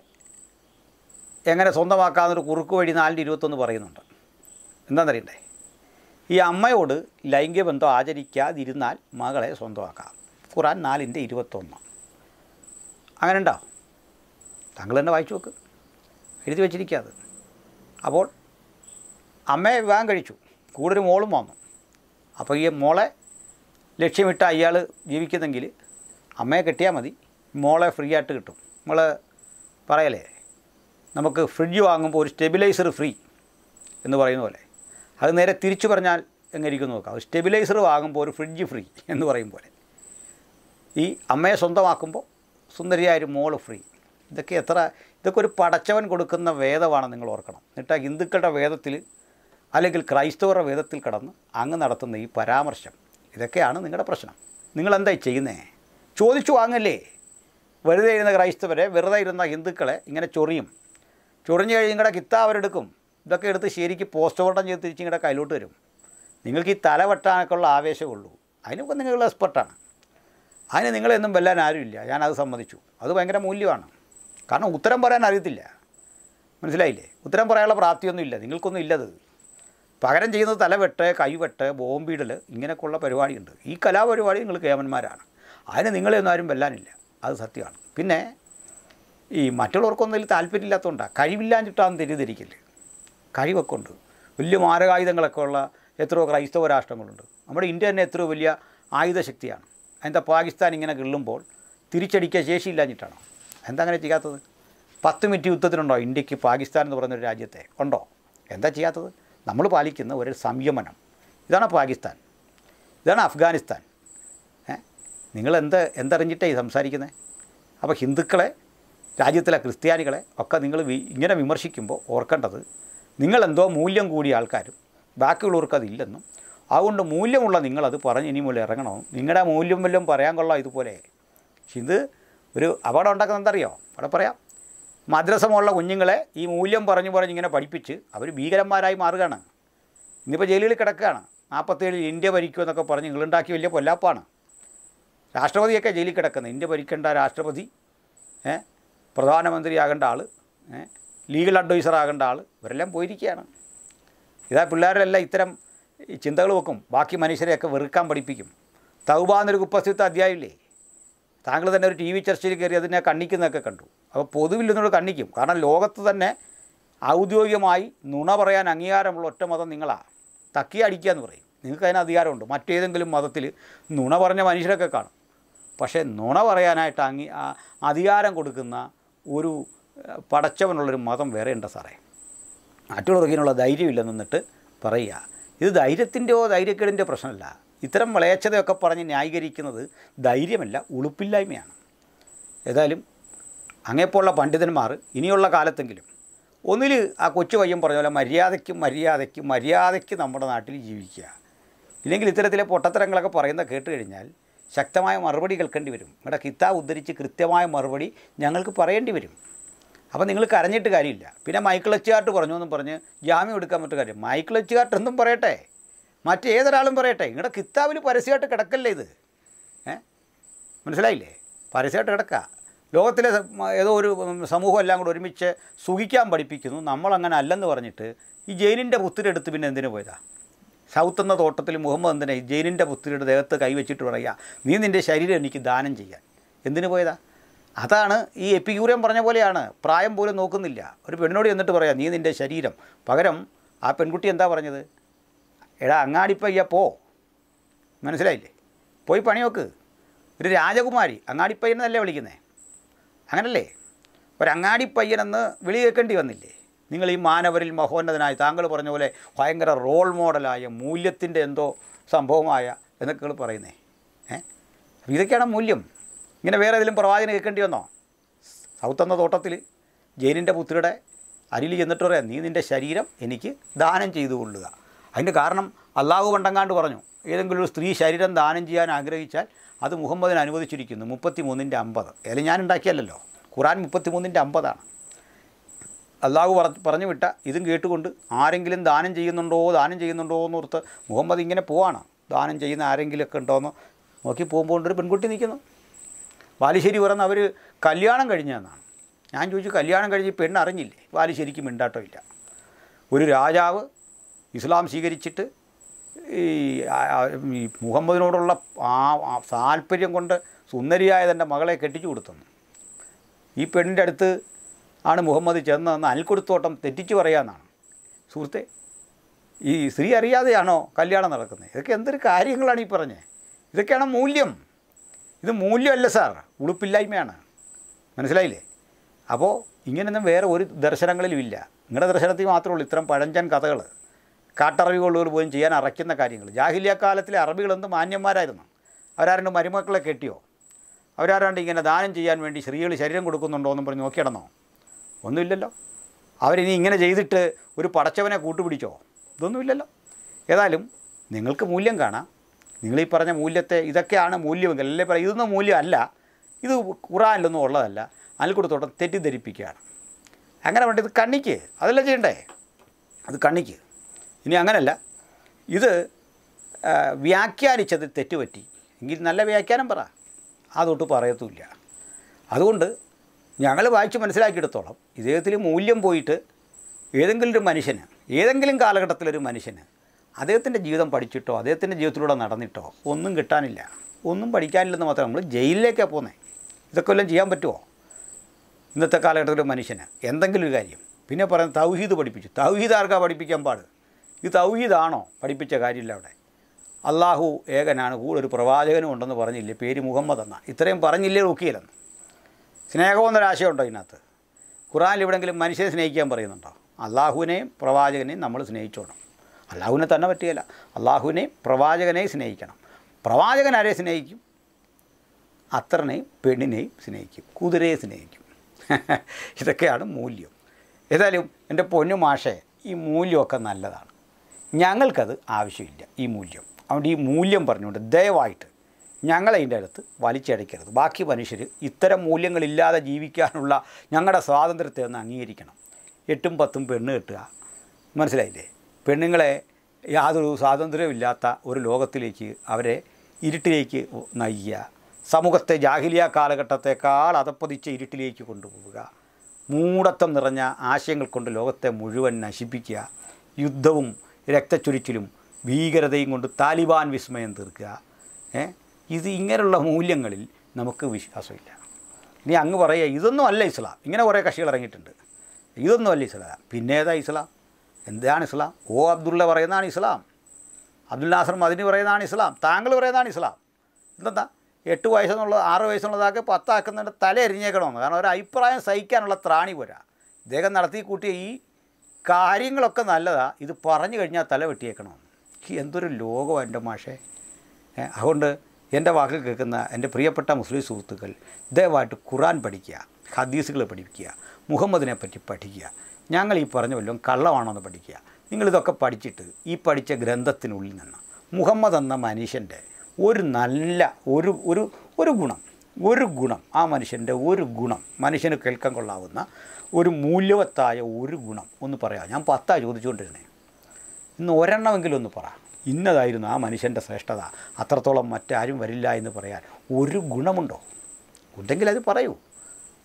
എങ്ങനെ സ്വന്തമാക്കാമെന്നൊരു കുറുക്ക് വഴി നാലിൻ്റെ ഇരുപത്തൊന്ന് പറയുന്നുണ്ട് എന്താണെന്നറിയണ്ടേ ഈ അമ്മയോട് ലൈംഗിക ബന്ധം ആചരിക്കാതിരുന്നാൽ മകളെ സ്വന്തമാക്കാം ഖുറാൻ നാലിൻ്റെ ഇരുപത്തൊന്ന് അങ്ങനെ ഉണ്ടോ താങ്കൾ തന്നെ വായിച്ചു നോക്ക് എഴുതി വച്ചിരിക്കാതെ അപ്പോൾ അമ്മയെ വിവാഹം കഴിച്ചു കൂടുതൽ മോളും വന്നു അപ്പോൾ ഈ മോളെ ലക്ഷ്യമിട്ട് അയാൾ ജീവിക്കുന്നെങ്കിൽ അമ്മയെ കിട്ടിയാൽ മതി മോളെ ഫ്രീ ആയിട്ട് കിട്ടും നമ്മൾ പറയലേ നമുക്ക് ഫ്രിഡ്ജ് വാങ്ങുമ്പോൾ ഒരു സ്റ്റെബിലൈസർ ഫ്രീ എന്ന് പറയുന്ന പോലെ അത് നേരെ തിരിച്ചു പറഞ്ഞാൽ എങ്ങനെയിരിക്കും നോക്കാം സ്റ്റെബിലൈസർ വാങ്ങുമ്പോൾ ഒരു ഫ്രിഡ്ജ് ഫ്രീ എന്ന് പറയും പോലെ ഈ അമ്മയെ സ്വന്തമാക്കുമ്പോൾ സുന്ദരിയായ ഒരു മോള് ഫ്രീ ഇതൊക്കെ എത്ര ഇതൊക്കെ ഒരു പടച്ചവൻ കൊടുക്കുന്ന വേദമാണ് നിങ്ങൾ ഓർക്കണം എന്നിട്ട് ആ ഹിന്ദുക്കളുടെ വേദത്തിൽ അല്ലെങ്കിൽ ക്രൈസ്തവരുടെ വേദത്തിൽ കടന്ന് അങ്ങ് നടത്തുന്ന ഈ പരാമർശം ഇതൊക്കെയാണ് നിങ്ങളുടെ പ്രശ്നം നിങ്ങളെന്തായി ചെയ്യുന്നേ ചോദിച്ചു വാങ്ങല്ലേ വെറുതെ ഇരുന്ന ക്രൈസ്തവരെ വെറുതെ ഇരുന്ന ഹിന്ദുക്കളെ ഇങ്ങനെ ചൊറിയും ചുടഞ്ഞു കഴിയുമ്പോൾ കിത്ത അവരെടുക്കും ഇതൊക്കെ എടുത്ത് ശരിക്ക് പോസ്റ്റ്മോർട്ടം ചെയ്ത് തിരിച്ച് ഇങ്ങടെ കയ്യിലോട്ട് വരും നിങ്ങൾക്ക് ഈ തല വെട്ടാനൊക്കെയുള്ള ആവേശമുള്ളൂ അതിനൊക്കെ നിങ്ങൾ എക്സ്പെർട്ടാണ് അതിന് നിങ്ങളെന്നും വെല്ലാൻ ആരുമില്ല ഞാനത് സമ്മതിച്ചു അത് ഭയങ്കര മൂല്യമാണ് കാരണം ഉത്തരം പറയാൻ അറിയത്തില്ല മനസ്സിലായില്ലേ ഉത്തരം പറയാനുള്ള പ്രാപ്തിയൊന്നും ഇല്ല നിങ്ങൾക്കൊന്നും ഇല്ലത് പകരം ചെയ്യുന്നത് തലവെട്ട് കൈവെട്ട് ബോംബിടൽ ഇങ്ങനെയൊക്കെയുള്ള പരിപാടിയുണ്ട് ഈ കലാപരിപാടി നിങ്ങൾ കേമന്മാരാണ് അതിന് നിങ്ങളെയൊന്നും ആരും വെല്ലാനില്ല അത് സത്യമാണ് പിന്നെ ഈ മറ്റുള്ളവർക്കൊന്നും അതിൽ താല്പര്യമില്ലാത്തതുകൊണ്ടാണ് കഴിവില്ലാഞ്ഞിട്ടാണ് തെറ്റിദ്ധരിക്കില്ല കഴിവൊക്കെ ഉണ്ട് വലിയ മാരകായുധങ്ങളൊക്കെ ഉള്ള എത്രയോ ക്രൈസ്തവ രാഷ്ട്രങ്ങളുണ്ട് നമ്മുടെ ഇന്ത്യ തന്നെ എത്രയോ വലിയ ആയുധശക്തിയാണ് എന്താ പാകിസ്ഥാൻ ഇങ്ങനെ കിള്ളുമ്പോൾ തിരിച്ചടിക്കാൻ ശേഷിയില്ലാഞ്ഞിട്ടാണോ എന്താ അങ്ങനെ ചെയ്യാത്തത് പത്ത് മിനിറ്റ് യുദ്ധത്തിനുണ്ടോ ഇന്ത്യക്ക് പാകിസ്ഥാൻ എന്ന് പറയുന്ന ഒരു രാജ്യത്തെ ഉണ്ടോ എന്താ ചെയ്യാത്തത് നമ്മൾ പാലിക്കുന്ന ഒരു സംയമനം ഇതാണ് പാകിസ്ഥാൻ ഇതാണ് അഫ്ഗാനിസ്ഥാൻ നിങ്ങൾ എന്ത് എന്തറിഞ്ഞിട്ടേ സംസാരിക്കുന്നത് അപ്പോൾ ഹിന്ദുക്കളെ രാജ്യത്തിലെ ക്രിസ്ത്യാനികളെ ഒക്കെ നിങ്ങൾ ഇങ്ങനെ വിമർശിക്കുമ്പോൾ ഓർക്കേണ്ടത് നിങ്ങളെന്തോ മൂല്യം കൂടിയ ആൾക്കാരും ബാക്കിയുള്ളവർക്കതില്ലെന്നും അതുകൊണ്ട് മൂല്യമുള്ള നിങ്ങളത് പറഞ്ഞ് ഇനി മുതൽ ഇറങ്ങണം നിങ്ങളുടെ മൂല്യം വല്ലതും പറയാൻ കൊള്ളാം ഇതുപോലെ പക്ഷെ ഇത് ഒരു അപകടം ഉണ്ടാക്കുന്ന എന്തറിയോ അവിടെ പറയാം മദ്രസമുള്ള കുഞ്ഞുങ്ങളെ ഈ മൂല്യം പറഞ്ഞു പറഞ്ഞ് ഇങ്ങനെ പഠിപ്പിച്ച് അവർ ഭീകരന്മാരായി മാറുകയാണ് ഇന്നിപ്പോൾ ജയിലുകളിൽ കിടക്കുകയാണ് നാൽപ്പത്തേഴിൽ ഇന്ത്യ എന്നൊക്കെ പറഞ്ഞ് നിങ്ങളുണ്ടാക്കിയ വലിയ പൊല്ലാപ്പാണ് രാഷ്ട്രപതിയൊക്കെ ജയിലിൽ കിടക്കുന്നത് ഇന്ത്യ ഭരിക്കേണ്ട രാഷ്ട്രപതി ഏഹ് പ്രധാനമന്ത്രിയാകേണ്ട ആൾ ലീഗൽ അഡ്വൈസർ ആകേണ്ട ആൾ ഇവരെല്ലാം പോയിരിക്കുകയാണ് ഇതാ പിള്ളേരെല്ലാം ഇത്തരം ചിന്തകൾ വെക്കും ബാക്കി മനുഷ്യരെയൊക്കെ വെറുക്കാൻ പഠിപ്പിക്കും തൗബാന്നൊരു കുപ്പസ്ഥിത്വ അധ്യായമില്ലേ താങ്കൾ തന്നെ ഒരു ടി വി ചർച്ചയിൽ കയറി അതിനെ കണ്ണിക്കുന്നതൊക്കെ കണ്ടു അപ്പോൾ പൊതുവിൽ നിന്നോട് കണ്ണിക്കും കാരണം ലോകത്ത് തന്നെ ഔദ്യോഗികമായി നുണ പറയാൻ അംഗീകാരമുള്ള ഒറ്റ മതം നിങ്ങളാണ് തക്കി അടിക്കുക എന്ന് പറയും നിങ്ങൾക്ക് അതിന് അധികാരമുണ്ട് മറ്റേതെങ്കിലും മതത്തിൽ നുണ പറഞ്ഞ മനുഷ്യരൊക്കെ കാണും പക്ഷേ നുണ പറയാനായിട്ട് അംഗീ അധികാരം കൊടുക്കുന്ന ഒരു പടച്ചവനുള്ളൊരു മതം വേറെ ഉണ്ട് സാറേ ആറ്റുറകിനുള്ള ധൈര്യമില്ലെന്നിട്ട് പറയുക ഇത് ധൈര്യത്തിൻ്റെയോ ധൈര്യക്കേടിൻ്റെ പ്രശ്നമല്ല ഇത്തരം വളയച്ചതയൊക്കെ പറഞ്ഞ് ന്യായീകരിക്കുന്നത് ധൈര്യമല്ല ഉളുപ്പില്ലായ്മയാണ് ഏതായാലും അങ്ങേപ്പോലുള്ള പണ്ഡിതന്മാർ ഇനിയുള്ള കാലത്തെങ്കിലും ഒന്നിൽ ആ കൊച്ചു പയ്യൻ പറഞ്ഞ പോലെ മര്യാദയ്ക്ക് മര്യാദയ്ക്ക് മര്യാദയ്ക്ക് നമ്മുടെ നാട്ടിൽ ജീവിക്കുക ഇല്ലെങ്കിൽ ഇത്തരത്തിലെ പൊട്ടത്തരങ്ങളൊക്കെ പറയുന്ന കേട്ട് കഴിഞ്ഞാൽ ശക്തമായ മറുപടി കേൾക്കേണ്ടി വരും നിങ്ങളുടെ കിതാബ് ഉദ്ധരിച്ച് കൃത്യമായ മറുപടി ഞങ്ങൾക്ക് പറയേണ്ടി വരും അപ്പോൾ നിങ്ങൾ കരഞ്ഞിട്ട് കാര്യമില്ല പിന്നെ മൈക്കിൾ എച്ചുകാർട്ട് പറഞ്ഞു എന്നും പറഞ്ഞ് ജാമ്യം എടുക്കാൻ പറ്റുന്ന കാര്യം മൈക്കിൾ എച്ചുകാർട്ട് എന്നും പറയട്ടെ മറ്റേതൊരാളും പറയട്ടെ നിങ്ങളുടെ കിത്താവിൽ പരസ്യമായിട്ട് കിടക്കല്ലേ ഇത് ഏ മനസ്സിലായില്ലേ പരസ്യമായിട്ട് കിടക്കുക ലോകത്തിലെ ഏതോ ഒരു സമൂഹം എല്ലാം കൂടെ ഒരുമിച്ച് സുഖിക്കാൻ പഠിപ്പിക്കുന്നു നമ്മളങ്ങനെ അല്ലെന്ന് പറഞ്ഞിട്ട് ഈ ജയിലിൻ്റെ പുത്തിരെടുത്ത് പിന്നെ എന്തിനു പോയതാണ് സൗത്ത് എന്ന തോട്ടത്തിൽ മുഹമ്മദ് എന്തിനെ ജയിലിൻ്റെ പുത്രിയുടെ ദേഹത്ത് കൈവച്ചിട്ട് പറയുക നീ നിൻ്റെ ശരീരം എനിക്ക് ദാനം ചെയ്യാൻ എന്തിനു പോയതാ അതാണ് ഈ എപ്പിക്യൂരം പറഞ്ഞ പോലെയാണ് പ്രായം പോലും നോക്കുന്നില്ല ഒരു പെണ്ണോട് എന്നിട്ട് പറയാം നീ നിൻ്റെ ശരീരം പകരം ആ പെൺകുട്ടി എന്താ പറഞ്ഞത് എടാ അങ്ങാടിപ്പയ്യ പോ മനസ്സിലായില്ലേ പോയി പണി നോക്ക് ഒരു രാജകുമാരി അങ്ങാടിപ്പയ്യനെന്നല്ലേ വിളിക്കുന്നത് അങ്ങനല്ലേ ഒരു അങ്ങാടിപ്പയ്യനെന്ന് വിളി കേൾക്കേണ്ടി വന്നില്ലേ നിങ്ങൾ ഈ മാനവരിൽ മഹോന്നതനായി താങ്കൾ പറഞ്ഞ പോലെ ഭയങ്കര റോൾ മോഡലായ മൂല്യത്തിൻ്റെ എന്തോ സംഭവമായ എന്നൊക്കെ നിങ്ങൾ പറയുന്നേ ഏ ഇതൊക്കെയാണ് മൂല്യം ഇങ്ങനെ വേറെ ഏതെങ്കിലും പ്രവാചനം കേൾക്കേണ്ടി വന്നോ സൗത്ത് തോട്ടത്തിൽ ജയിലിൻ്റെ പുത്രിയുടെ അരിൽ ചെന്നിട്ട് പറയാം നീ നിൻ്റെ ശരീരം എനിക്ക് ദാനം ചെയ്തു കൊള്ളുക അതിൻ്റെ കാരണം അള്ളാഹു പണ്ടങ്ങാണ്ട് പറഞ്ഞു ഏതെങ്കിലും ഒരു സ്ത്രീ ശരീരം ദാനം ചെയ്യാൻ ആഗ്രഹിച്ചാൽ അത് മുഹമ്മദിന് അനുവദിച്ചിരിക്കുന്നു മുപ്പത്തി മൂന്നിൻ്റെ അമ്പത് അല്ലെങ്കിൽ ഞാൻ ഉണ്ടാക്കിയല്ലോ ഖുറാൻ മുപ്പത്തി മൂന്നിൻ്റെ അമ്പതാണ് അള്ളാഹു പറഞ്ഞു വിട്ട ഇതും കേട്ടുകൊണ്ട് ആരെങ്കിലും ദാനം ചെയ്യുന്നുണ്ടോ ദാനം ചെയ്യുന്നുണ്ടോ എന്ന് ഓർത്ത് മുഹമ്മദ് ഇങ്ങനെ പോവാണ് ദാനം ചെയ്യുന്ന ആരെങ്കിലുമൊക്കെ ഉണ്ടോയെന്ന് നോക്കി പോകുമ്പോൾ ഒരു പെൺകുട്ടി നിൽക്കുന്നു ബാലുശ്ശേരി പറഞ്ഞ് അവർ കല്യാണം കഴിഞ്ഞതെന്നാണ് ഞാൻ ചോദിച്ചു കല്യാണം കഴിഞ്ഞ് പെണ്ണ് അറിഞ്ഞില്ലേ ബാലുശ്ശേരിക്ക് മിണ്ടാട്ടോ ഇല്ല ഒരു രാജാവ് ഇസ്ലാം സ്വീകരിച്ചിട്ട് ഈ മുഹമ്മദിനോടുള്ള ആ താല്പര്യം കൊണ്ട് സുന്ദരിയായ തൻ്റെ മകളെ കെട്ടിച്ചു കൊടുത്തു ഈ പെണ്ണിൻ്റെ അടുത്ത് ആണ് മുഹമ്മദ് ചെന്നതെന്ന് അൽക്കുടുത്തോട്ടം തെറ്റിച്ചു പറയാമെന്നാണ് സുഹൃത്തെ ഈ സ്ത്രീ അറിയാതെയാണോ കല്യാണം നടക്കുന്നത് ഇതൊക്കെ എന്തൊരു കാര്യങ്ങളാണ് ഈ പറഞ്ഞത് ഇതൊക്കെയാണ് മൂല്യം ഇത് മൂല്യമല്ല സാർ ഉളുപ്പില്ലായ്മയാണ് മനസ്സിലായില്ലേ അപ്പോൾ ഇങ്ങനെയൊന്നും വേറെ ഒരു ദർശനങ്ങളിലും ഇല്ല നിങ്ങളുടെ ദർശനത്തിൽ മാത്രമേ ഉള്ളൂ ഇത്തരം പഴഞ്ചൻ കഥകൾ കാട്ടറബി പോലും ചെയ്യാൻ അറയ്ക്കുന്ന കാര്യങ്ങൾ ജാഹിലിയ കാലത്തിലെ അറബികളെന്ത് മാന്യന്മാരായിരുന്നു അവരാരണ്ട് മരുമക്കളെ കെട്ടിയോ അവരാരാണ്ട് ഇങ്ങനെ ദാനം ചെയ്യാൻ വേണ്ടി സ്ത്രീകൾ ശരീരം കൊടുക്കുന്നുണ്ടോ എന്നും പറഞ്ഞ് നോക്കിയിടണോ ഒന്നുമില്ലല്ലോ അവരിനി ഇങ്ങനെ ചെയ്തിട്ട് ഒരു പടച്ചവനെ കൂട്ടുപിടിച്ചോ ഇതൊന്നുമില്ലല്ലോ ഏതായാലും നിങ്ങൾക്ക് മൂല്യം കാണാം നിങ്ങൾ ഈ പറഞ്ഞ മൂല്യത്തെ ഇതൊക്കെയാണ് മൂല്യമെങ്കിൽ അല്ലേ പറയാം ഇതൊന്നും മൂല്യമല്ല ഇത് ഖുറാനിലൊന്നും ഉള്ളതല്ല അൽക്കുടത്തോട്ടം തെറ്റിദ്ധരിപ്പിക്കുകയാണ് അങ്ങനെ വേണ്ട ഇത് കണ്ണിക്ക് അതല്ല ചെയ്യണ്ടേ അത് കണ്ണിക്ക് ഇനി അങ്ങനല്ല ഇത് വ്യാഖ്യാനിച്ചത് തെറ്റുപറ്റി എങ്കിൽ നല്ല വ്യാഖ്യാനം പറ അതൊട്ട് പറയത്തുമില്ല അതുകൊണ്ട് ഞങ്ങൾ വായിച്ച് മനസ്സിലാക്കിയെടുത്തോളം ഇദ്ദേഹത്തിൽ മൂല്യം പോയിട്ട് ഏതെങ്കിലും ഒരു മനുഷ്യന് ഏതെങ്കിലും കാലഘട്ടത്തിലൊരു മനുഷ്യന് അദ്ദേഹത്തിൻ്റെ ജീവിതം പഠിച്ചിട്ടോ അദ്ദേഹത്തിൻ്റെ ജീവിതത്തിലൂടെ നടന്നിട്ടോ ഒന്നും കിട്ടാനില്ല ഒന്നും പഠിക്കാനില്ലെന്ന് മാത്രം നമ്മൾ ജയിലിലേക്കാണ് പോകുന്നത് ഇതൊക്കെ എല്ലാം ചെയ്യാൻ പറ്റുമോ ഇന്നത്തെ കാലഘട്ടത്തിലെ മനുഷ്യന് എന്തെങ്കിലും ഒരു കാര്യം പിന്നെ പറയുന്നത് തൗഹീദ് പഠിപ്പിച്ചു തൗഹീദ് ആർക്കാ പഠിപ്പിക്കാൻ പാട് ഇത് തൗഹീദാണോ പഠിപ്പിച്ച കാര്യമില്ല അവിടെ അള്ളാഹു ഏകനാണ് കൂടെ ഒരു പ്രവാചകനും ഉണ്ടെന്ന് പറഞ്ഞില്ലേ പേര് മുഹമ്മദ് എന്ന ഇത്രയും പറഞ്ഞില്ലേ റൂക്കിയില്ലെന്ന് സ്നേഹം എന്നൊരാശയമുണ്ടോ ഇതിനകത്ത് ഖുറാൻ എവിടെയെങ്കിലും മനുഷ്യനെ സ്നേഹിക്കാൻ പറയുന്നുണ്ടോ അള്ളാഹുവിനെയും പ്രവാചകനെയും നമ്മൾ സ്നേഹിച്ചോണം അള്ളാഹുവിനെ തന്നെ പറ്റുകയില്ല അള്ളാഹുവിനെയും പ്രവാചകനെയും സ്നേഹിക്കണം പ്രവാചകൻ ആരെ സ്നേഹിക്കും അത്രനെയും പെണ്ണിനെയും സ്നേഹിക്കും കുതിരയെ സ്നേഹിക്കും ഇതൊക്കെയാണ് മൂല്യം ഏതായാലും എൻ്റെ പൊന്നു മാഷെ ഈ മൂല്യമൊക്കെ നല്ലതാണ് ഞങ്ങൾക്കത് ആവശ്യമില്ല ഈ മൂല്യം അതുകൊണ്ട് ഈ മൂല്യം പറഞ്ഞുകൊണ്ട് ദയവായിട്ട് ഞങ്ങളതിൻ്റെ അടുത്ത് വലിച്ചടയ്ക്കരുത് ബാക്കി മനുഷ്യർ ഇത്തരം മൂല്യങ്ങളില്ലാതെ ജീവിക്കാനുള്ള ഞങ്ങളുടെ സ്വാതന്ത്ര്യത്തെ ഒന്ന് അംഗീകരിക്കണം എട്ടും പത്തും പെണ്ണ് കെട്ടുക മനസ്സിലായില്ലേ പെണ്ണുങ്ങളെ യാതൊരു സ്വാതന്ത്ര്യമില്ലാത്ത ഒരു ലോകത്തിലേക്ക് അവരെ ഇരുട്ടിലേക്ക് നയിക്കുക സമൂഹത്തെ ജാഹിലിയ കാലഘട്ടത്തെക്കാൾ അതപ്പതിച്ച് ഇരുട്ടിലേക്ക് കൊണ്ടുപോവുക മൂടത്തം നിറഞ്ഞ ആശയങ്ങൾ കൊണ്ട് ലോകത്തെ മുഴുവൻ നശിപ്പിക്കുക യുദ്ധവും രക്തച്ചൊരിച്ചിലും ഭീകരതയും കൊണ്ട് താലിബാൻ വിസ്മയം തീർക്കുക ഏഹ് ഇത് ഇങ്ങനെയുള്ള മൂല്യങ്ങളിൽ നമുക്ക് വിശ്വാസമില്ല ഇനി അങ്ങ് പറയുക ഇതൊന്നും അല്ല ഇസ്ലാം ഇങ്ങനെ കുറേ കക്ഷികൾ ഇറങ്ങിയിട്ടുണ്ട് ഇതൊന്നും അല്ല ഇസ്ലാം പിന്നെ ഏതാ ഇസ്ലാം എന്താണ് ഇസ്ലാം ഓ അബ്ദുള്ള പറയുന്നതാണ് ഇസ്ലാം അബ്ദുൽ നാസർ മദിനി പറയുന്നതാണ് ഇസ്ലാം താങ്കൾ പറയുന്നതാണ് ഇസ്ലാം എന്താ എട്ട് വയസ്സെന്നുള്ളത് ആറ് വയസ്സുള്ളതാക്കി പത്താക്കുന്നതിൻ്റെ തല എരിഞ്ഞേക്കണമെന്ന് കാരണം ഒരു അഭിപ്രായം സഹിക്കാനുള്ള ത്രാണി പോരാ ഇദ്ദേഹം നടത്തി കൂട്ടിയ ഈ കാര്യങ്ങളൊക്കെ നല്ലതാണ് ഇത് പറഞ്ഞു കഴിഞ്ഞാൽ തല വെട്ടിയേക്കണമെന്ന് എന്തൊരു ലോകമാണ് എൻ്റെ മാഷേ അതുകൊണ്ട് എൻ്റെ വാക്കിൽ കേൾക്കുന്ന എൻ്റെ പ്രിയപ്പെട്ട മുസ്ലിം സുഹൃത്തുക്കൾ ദയവായിട്ട് ഖുറാൻ പഠിക്കുക ഹദീസുകൾ പഠിപ്പിക്കുക മുഹമ്മദിനെ പറ്റി പഠിക്കുക ഞങ്ങൾ ഈ പറഞ്ഞ വല്ലതും കള്ളമാണോ എന്ന് പഠിക്കുക നിങ്ങളിതൊക്കെ പഠിച്ചിട്ട് ഈ പഠിച്ച ഗ്രന്ഥത്തിനുള്ളിൽ നിന്ന് മുഹമ്മദ് എന്ന മനുഷ്യൻ്റെ ഒരു നല്ല ഒരു ഒരു ഒരു ഗുണം ഒരു ഗുണം ആ മനുഷ്യൻ്റെ ഒരു ഗുണം മനുഷ്യന് കേൾക്കാൻ കൊള്ളാവുന്ന ഒരു മൂല്യവത്തായ ഒരു ഗുണം ഒന്ന് പറയാം ഞാൻ പത്താ ചോദിച്ചുകൊണ്ടിരുന്നേ ഇന്ന് ഒരെണ്ണമെങ്കിലും ഒന്ന് പറ ഇന്നതായിരുന്നു ആ മനുഷ്യൻ്റെ ശ്രേഷ്ഠത അത്രത്തോളം മറ്റാരും വരില്ല എന്ന് പറയാൻ ഒരു ഗുണമുണ്ടോ ഉണ്ടെങ്കിൽ അത് പറയൂ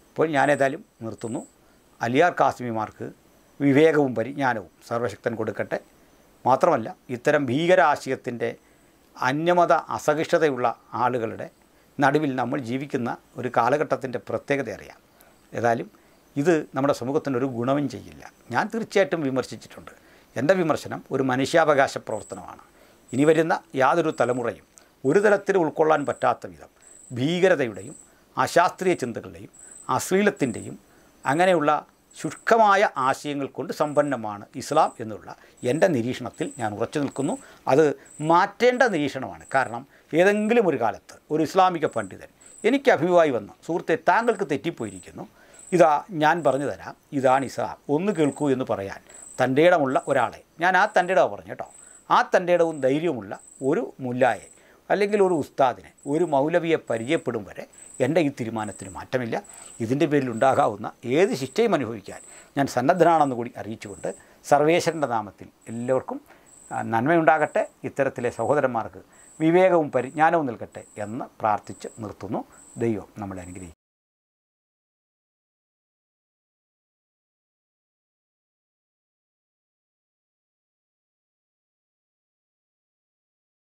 ഇപ്പോൾ ഞാനേതായാലും നിർത്തുന്നു അലിയാർ കാസ്മിമാർക്ക് വിവേകവും പരിജ്ഞാനവും സർവശക്തൻ കൊടുക്കട്ടെ മാത്രമല്ല ഇത്തരം ഭീകരാശയത്തിൻ്റെ അന്യമത അസഹിഷ്ണുതയുള്ള ആളുകളുടെ നടുവിൽ നമ്മൾ ജീവിക്കുന്ന ഒരു കാലഘട്ടത്തിൻ്റെ പ്രത്യേകത അറിയാം ഏതായാലും ഇത് നമ്മുടെ സമൂഹത്തിന് ഒരു ഗുണവും ചെയ്യില്ല ഞാൻ തീർച്ചയായിട്ടും വിമർശിച്ചിട്ടുണ്ട് എൻ്റെ വിമർശനം ഒരു മനുഷ്യാവകാശ പ്രവർത്തനമാണ് ഇനി വരുന്ന യാതൊരു തലമുറയും ഒരു തരത്തിൽ ഉൾക്കൊള്ളാൻ പറ്റാത്ത വിധം ഭീകരതയുടെയും അശാസ്ത്രീയ ചിന്തകളുടെയും അശ്ലീലത്തിൻ്റെയും അങ്ങനെയുള്ള ശുഷ്കമായ ആശയങ്ങൾ കൊണ്ട് സമ്പന്നമാണ് ഇസ്ലാം എന്നുള്ള എൻ്റെ നിരീക്ഷണത്തിൽ ഞാൻ ഉറച്ചു നിൽക്കുന്നു അത് മാറ്റേണ്ട നിരീക്ഷണമാണ് കാരണം ഏതെങ്കിലും ഒരു കാലത്ത് ഒരു ഇസ്ലാമിക പണ്ഡിതൻ എനിക്ക് അഭിവായി വന്നു സുഹൃത്തെ താങ്കൾക്ക് തെറ്റിപ്പോയിരിക്കുന്നു ഇതാ ഞാൻ പറഞ്ഞു തരാം ഇതാണ് ഇസ്ലാം ഒന്ന് കേൾക്കൂ എന്ന് പറയാൻ തൻ്റെ ഇടമുള്ള ഒരാളെ ഞാൻ ആ തൻ്റെ ഇടമാണ് പറഞ്ഞു കേട്ടോ ആ തൻ്റെ ഇടവും ധൈര്യമുള്ള ഒരു മുല്ലായെ അല്ലെങ്കിൽ ഒരു ഉസ്താദിനെ ഒരു മൗലവിയെ പരിചയപ്പെടും വരെ എൻ്റെ ഈ തീരുമാനത്തിന് മാറ്റമില്ല ഇതിൻ്റെ പേരിൽ ഉണ്ടാകാവുന്ന ഏത് ശിക്ഷയും അനുഭവിക്കാൻ ഞാൻ സന്നദ്ധനാണെന്ന് കൂടി അറിയിച്ചുകൊണ്ട് സർവേശ്വരൻ്റെ നാമത്തിൽ എല്ലാവർക്കും നന്മയുണ്ടാകട്ടെ ഇത്തരത്തിലെ സഹോദരന്മാർക്ക് വിവേകവും പരിജ്ഞാനവും നൽകട്ടെ എന്ന് പ്രാർത്ഥിച്ച് നിർത്തുന്നു ദൈവം നമ്മളെ അനുഗ്രഹിക്കും